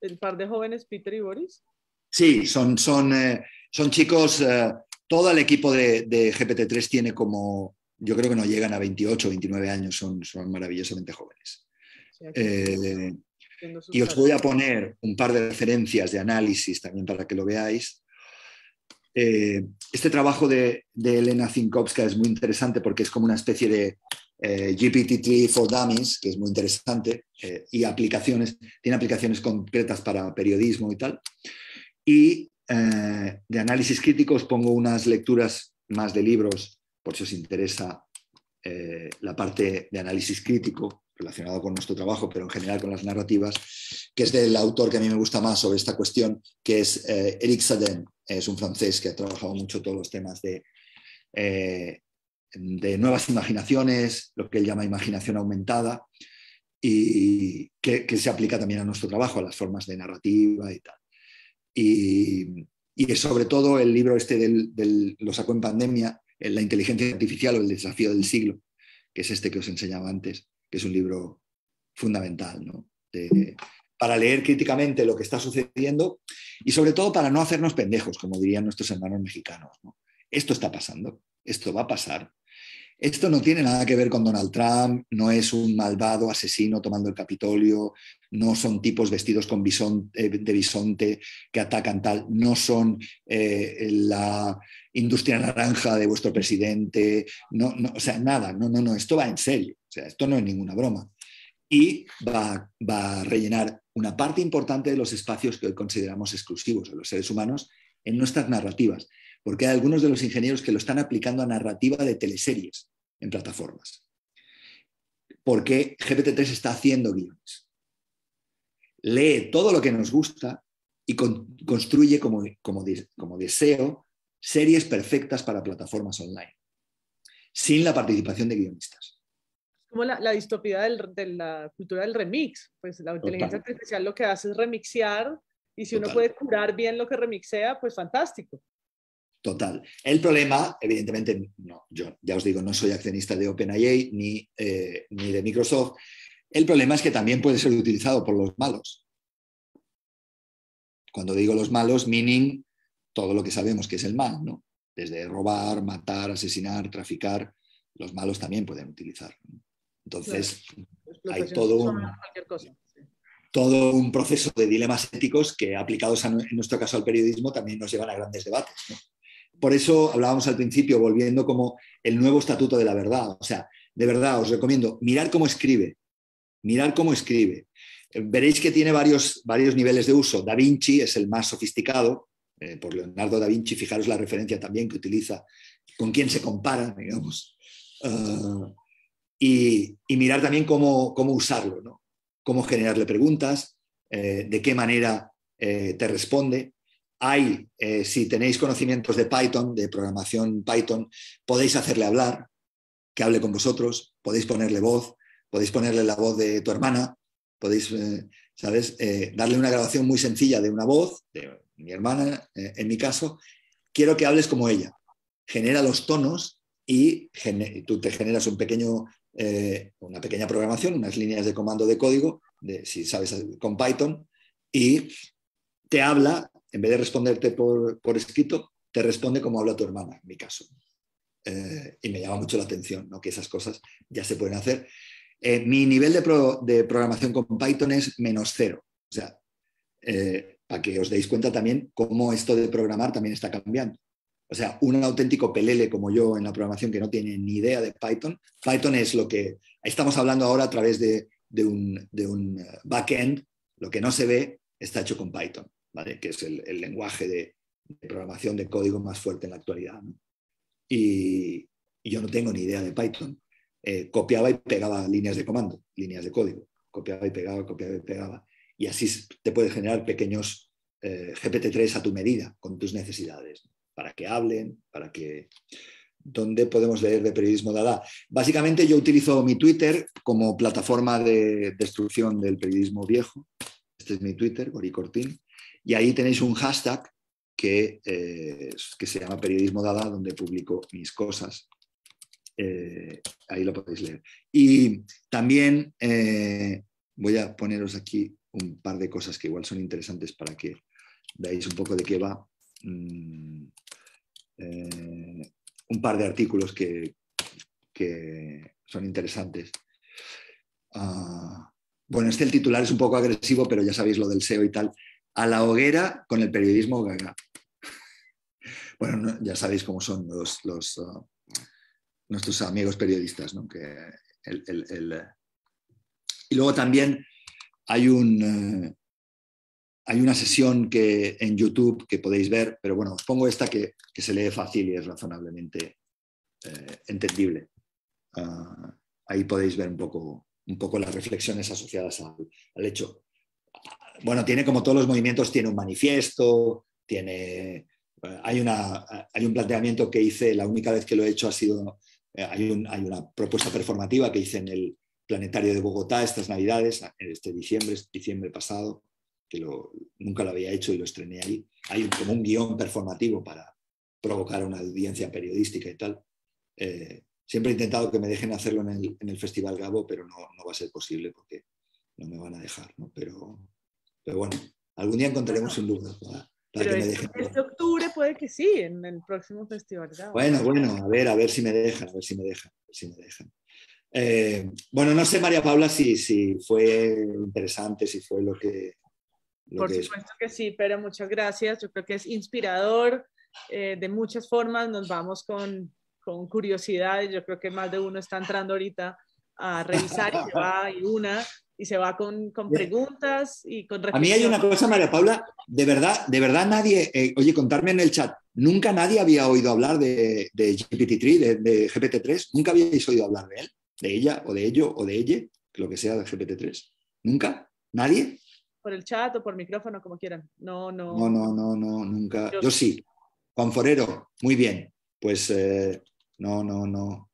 ¿El par de jóvenes Peter y Boris? Sí, son, son, eh, son chicos, eh, todo el equipo de GPT-3 tiene como yo creo que no llegan a 28 o 29 años, son, maravillosamente jóvenes. Eh, y os voy a poner un par de referencias de análisis también para que lo veáis. Eh, este trabajo de, Elena Zinkowska es muy interesante porque es como una especie de eh, GPT-3 for Dummies, que es muy interesante, y aplicaciones, tiene aplicaciones concretas para periodismo y tal. Y de análisis crítico os pongo unas lecturas más de libros por si os interesa eh, la parte de análisis crítico relacionado con nuestro trabajo, pero en general con las narrativas, que es del autor que a mí me gusta más sobre esta cuestión, que es eh, Eric Sadin, es un francés que ha trabajado mucho todos los temas de, eh, nuevas imaginaciones, lo que él llama imaginación aumentada, y que, se aplica también a nuestro trabajo, a las formas de narrativa y tal. Y, y sobre todo el libro este del, del, lo sacó en pandemia, la inteligencia artificial o el desafío del siglo, que es este que os enseñaba antes, que es un libro fundamental, para leer críticamente lo que está sucediendo y sobre todo para no hacernos pendejos, como dirían nuestros hermanos mexicanos. Esto está pasando, esto va a pasar. Esto no tiene nada que ver con Donald Trump, no es un malvado asesino tomando el Capitolio, no son tipos vestidos con bisonte, eh, de bisonte que atacan tal, no son eh, la, industria naranja de vuestro presidente, no, no, o sea, nada, no, no, no, esto va en serio, o sea, esto no es ninguna broma. Y va, a rellenar una parte importante de los espacios que hoy consideramos exclusivos de los seres humanos en nuestras narrativas, porque hay algunos de los ingenieros que lo están aplicando a narrativa de teleseries en plataformas. Porque GPT-3 está haciendo guiones. Lee todo lo que nos gusta y construye como, como, como deseo series perfectas para plataformas online, sin la participación de guionistas. Es Como la, distopía de la cultura del remix, pues la inteligencia artificial lo que hace es remixear y si uno puede curar bien lo que remixea, pues fantástico. Total. El problema, evidentemente, no, yo ya os digo, no soy accionista de OpenAI ni, eh, ni de Microsoft. El problema es que también puede ser utilizado por los malos. Cuando digo los malos, meaning todo lo que sabemos que es el mal, ¿no? Desde robar, matar, asesinar, traficar, los malos también pueden utilizar. Entonces, hay todo un, todo un proceso de dilemas éticos que aplicados en nuestro caso al periodismo también nos llevan a grandes debates. Por eso hablábamos al principio, volviendo como el nuevo estatuto de la verdad. O sea, de verdad os recomiendo mirar cómo escribe, mirar cómo escribe. Veréis que tiene varios, varios niveles de uso. Da Vinci es el más sofisticado, eh, por Leonardo da Vinci, fijaros la referencia también que utiliza, con quién se compara, digamos, eh, y, mirar también cómo, usarlo, ¿no? cómo generarle preguntas, eh, de qué manera te responde. Hay, si tenéis conocimientos de Python, de programación Python, podéis hacerle hablar, que hable con vosotros, podéis ponerle voz, podéis ponerle la voz de tu hermana, podéis, ¿sabes?, darle una grabación muy sencilla de una voz, de, mi hermana, eh, en mi caso, quiero que hables como ella. Genera los tonos y tú te generas un pequeño, eh, una pequeña programación, unas líneas de comando de código, si sabes, con Python, y te habla, en vez de responderte por, escrito, te responde como habla tu hermana, en mi caso. Eh, y me llama mucho la atención que esas cosas ya se pueden hacer. mi nivel de, programación con Python es menos cero. O sea, para que os deis cuenta también cómo esto de programar también está cambiando. O sea, un auténtico pelele como yo en la programación que no tiene ni idea de Python, Python es lo que estamos hablando ahora a través de, un, de un eh, backend, lo que no se ve está hecho con Python, ¿vale? que es el, lenguaje de, programación de código más fuerte en la actualidad. Y, yo no tengo ni idea de Python. Eh, copiaba y pegaba líneas de comando, líneas de código. Copiaba y pegaba, copiaba y pegaba y así te puede generar pequeños eh, GPT-3 a tu medida, con tus necesidades, para que hablen, para que... ¿Dónde podemos leer de periodismo Dada? Básicamente yo utilizo mi Twitter como plataforma de destrucción del periodismo viejo. Este es mi Twitter, Gori Cortín. Y ahí tenéis un hashtag que, eh, que se llama Periodismo Dada, donde publico mis cosas. Eh, ahí lo podéis leer. Y también voy a poneros aquí un par de cosas que igual son interesantes para que veáis un poco de qué va. Mm, eh, un par de artículos que, son interesantes. Ah, bueno, este el titular es un poco agresivo, pero ya sabéis lo del SEO y tal. A la hoguera con el periodismo gaga. Bueno, ya sabéis cómo son los, ah, nuestros amigos periodistas, ¿no? Y luego también eh, hay, una sesión que, en YouTube que podéis ver, pero bueno, os pongo esta que, se lee fácil y es razonablemente eh, entendible. Ah, ahí podéis ver un poco, un poco las reflexiones asociadas al, hecho. Bueno, tiene como todos los movimientos, tiene un manifiesto, tiene eh, hay, una, hay, un planteamiento que hice, la única vez que lo he hecho ha sido, hay, una propuesta performativa que hice en el, Planetario de Bogotá estas navidades, este diciembre, diciembre pasado, que lo, nunca lo había hecho y lo estrené ahí. Hay como un guión performativo para provocar una audiencia periodística y tal. Eh, siempre he intentado que me dejen hacerlo en el, Festival Gabo, pero no, no, va a ser posible porque no me van a dejar. Pero, bueno, algún día encontraremos un lugar para, que me este dejen. Este octubre puede que sí, en el próximo Festival Gabo. Bueno, bueno, a ver, a ver si me dejan, a ver si me dejan, a ver si me dejan. Eh, bueno, no sé, María Paula, si, fue interesante, si fue lo que... Por supuesto que sí, pero muchas gracias. Yo creo que es inspirador. Eh, de muchas formas nos vamos con, con curiosidad. Yo creo que más de uno está entrando ahorita a revisar y va y una y se va con, preguntas y con A mí hay una cosa, María Paula, de verdad, de verdad nadie, eh, oye, contarme en el chat, nunca nadie había oído hablar de, GPT-3, de, GPT-3, nunca había oído hablar de él de ella o de ello o de ella, lo que sea de GPT-3. ¿Nunca? ¿Nadie? Por el chat o por micrófono, como quieran. No, no. No, no, no, nunca. Yo, sí. Juan Forero, muy bien. Pues eh, no, no, no,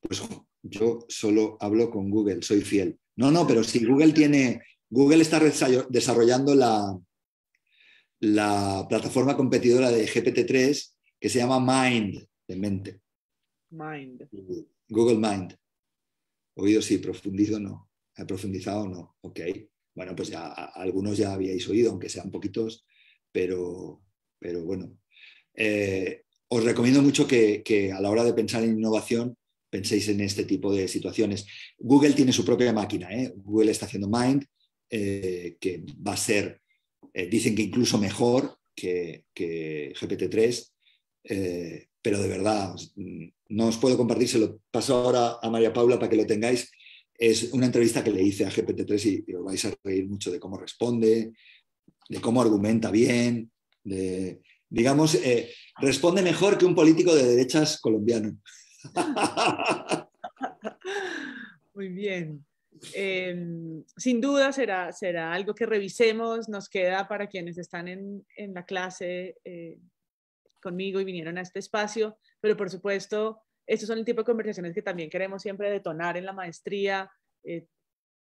Pues yo solo hablo con Google, soy fiel. No, no, pero si Google tiene. Google está desarrollando la, la plataforma competidora de GPT-3 que se llama Mind, de mente. Mind. Google Mind. Oído sí, profundizo no. ¿He profundizado no? Ok. Bueno, pues ya algunos ya habíais oído, aunque sean poquitos, pero, pero bueno. Eh, os recomiendo mucho que, a la hora de pensar en innovación penséis en este tipo de situaciones. Google tiene su propia máquina, ¿eh? Google está haciendo Mind, eh, que va a ser, dicen que incluso mejor que, que GPT-3, pero de verdad, no os puedo compartir, se lo paso ahora a María Paula para que lo tengáis. Es una entrevista que le hice a GPT-3 y, os vais a reír mucho de cómo responde, de cómo argumenta bien, de, digamos, eh, responde mejor que un político de derechas colombiano. Muy bien. Em, sin duda será, algo que revisemos, nos queda para quienes están en, la clase eh, conmigo y vinieron a este espacio, pero por supuesto, estos son el tipo de conversaciones que también queremos siempre detonar en la maestría, eh,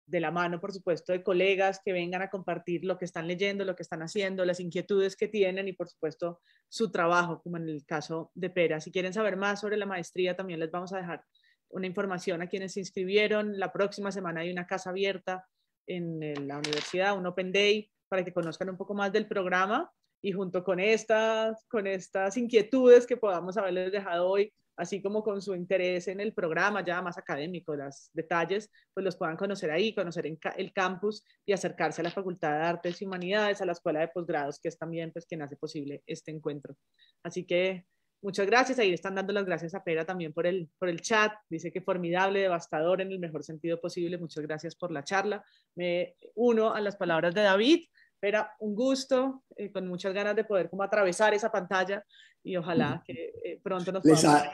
de la mano, por supuesto, de colegas que vengan a compartir lo que están leyendo, lo que están haciendo, las inquietudes que tienen y, por supuesto, su trabajo, como en el caso de Pera. Si quieren saber más sobre la maestría, también les vamos a dejar una información a quienes se inscribieron. La próxima semana hay una casa abierta en eh, la universidad, un Open Day, para que conozcan un poco más del programa y junto con estas, con estas inquietudes que podamos haberles dejado hoy, así como con su interés en el programa ya más académico, los detalles, pues los puedan conocer ahí, conocer en el campus y acercarse a la Facultad de Artes y Humanidades, a la Escuela de Posgrados, que es también pues quien hace posible este encuentro. Así que muchas gracias, ahí están dando las gracias a Pera también por el, por el chat, dice que formidable, devastador en el mejor sentido posible, muchas gracias por la charla. Me uno a las palabras de David, era un gusto, eh, con muchas ganas de poder como atravesar esa pantalla y ojalá que eh, pronto nos podamos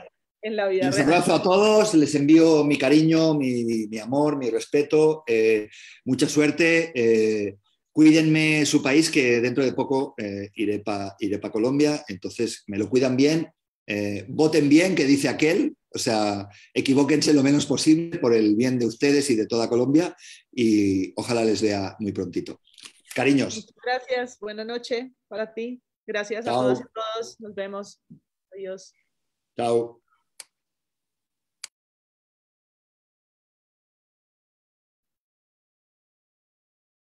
en la vida. Les abrazo a todos, les envío mi cariño, mi, amor, mi respeto, eh, mucha suerte. Cuídenme su país, que dentro de poco iré para iré Colombia, entonces me lo cuidan bien, voten bien, que dice aquel, o sea, equivóquense lo menos posible por el bien de ustedes y de toda Colombia y ojalá les vea muy prontito. Cariños. Gracias, buena noche para ti. Gracias a todos y todos. Nos vemos. Adiós. Chao.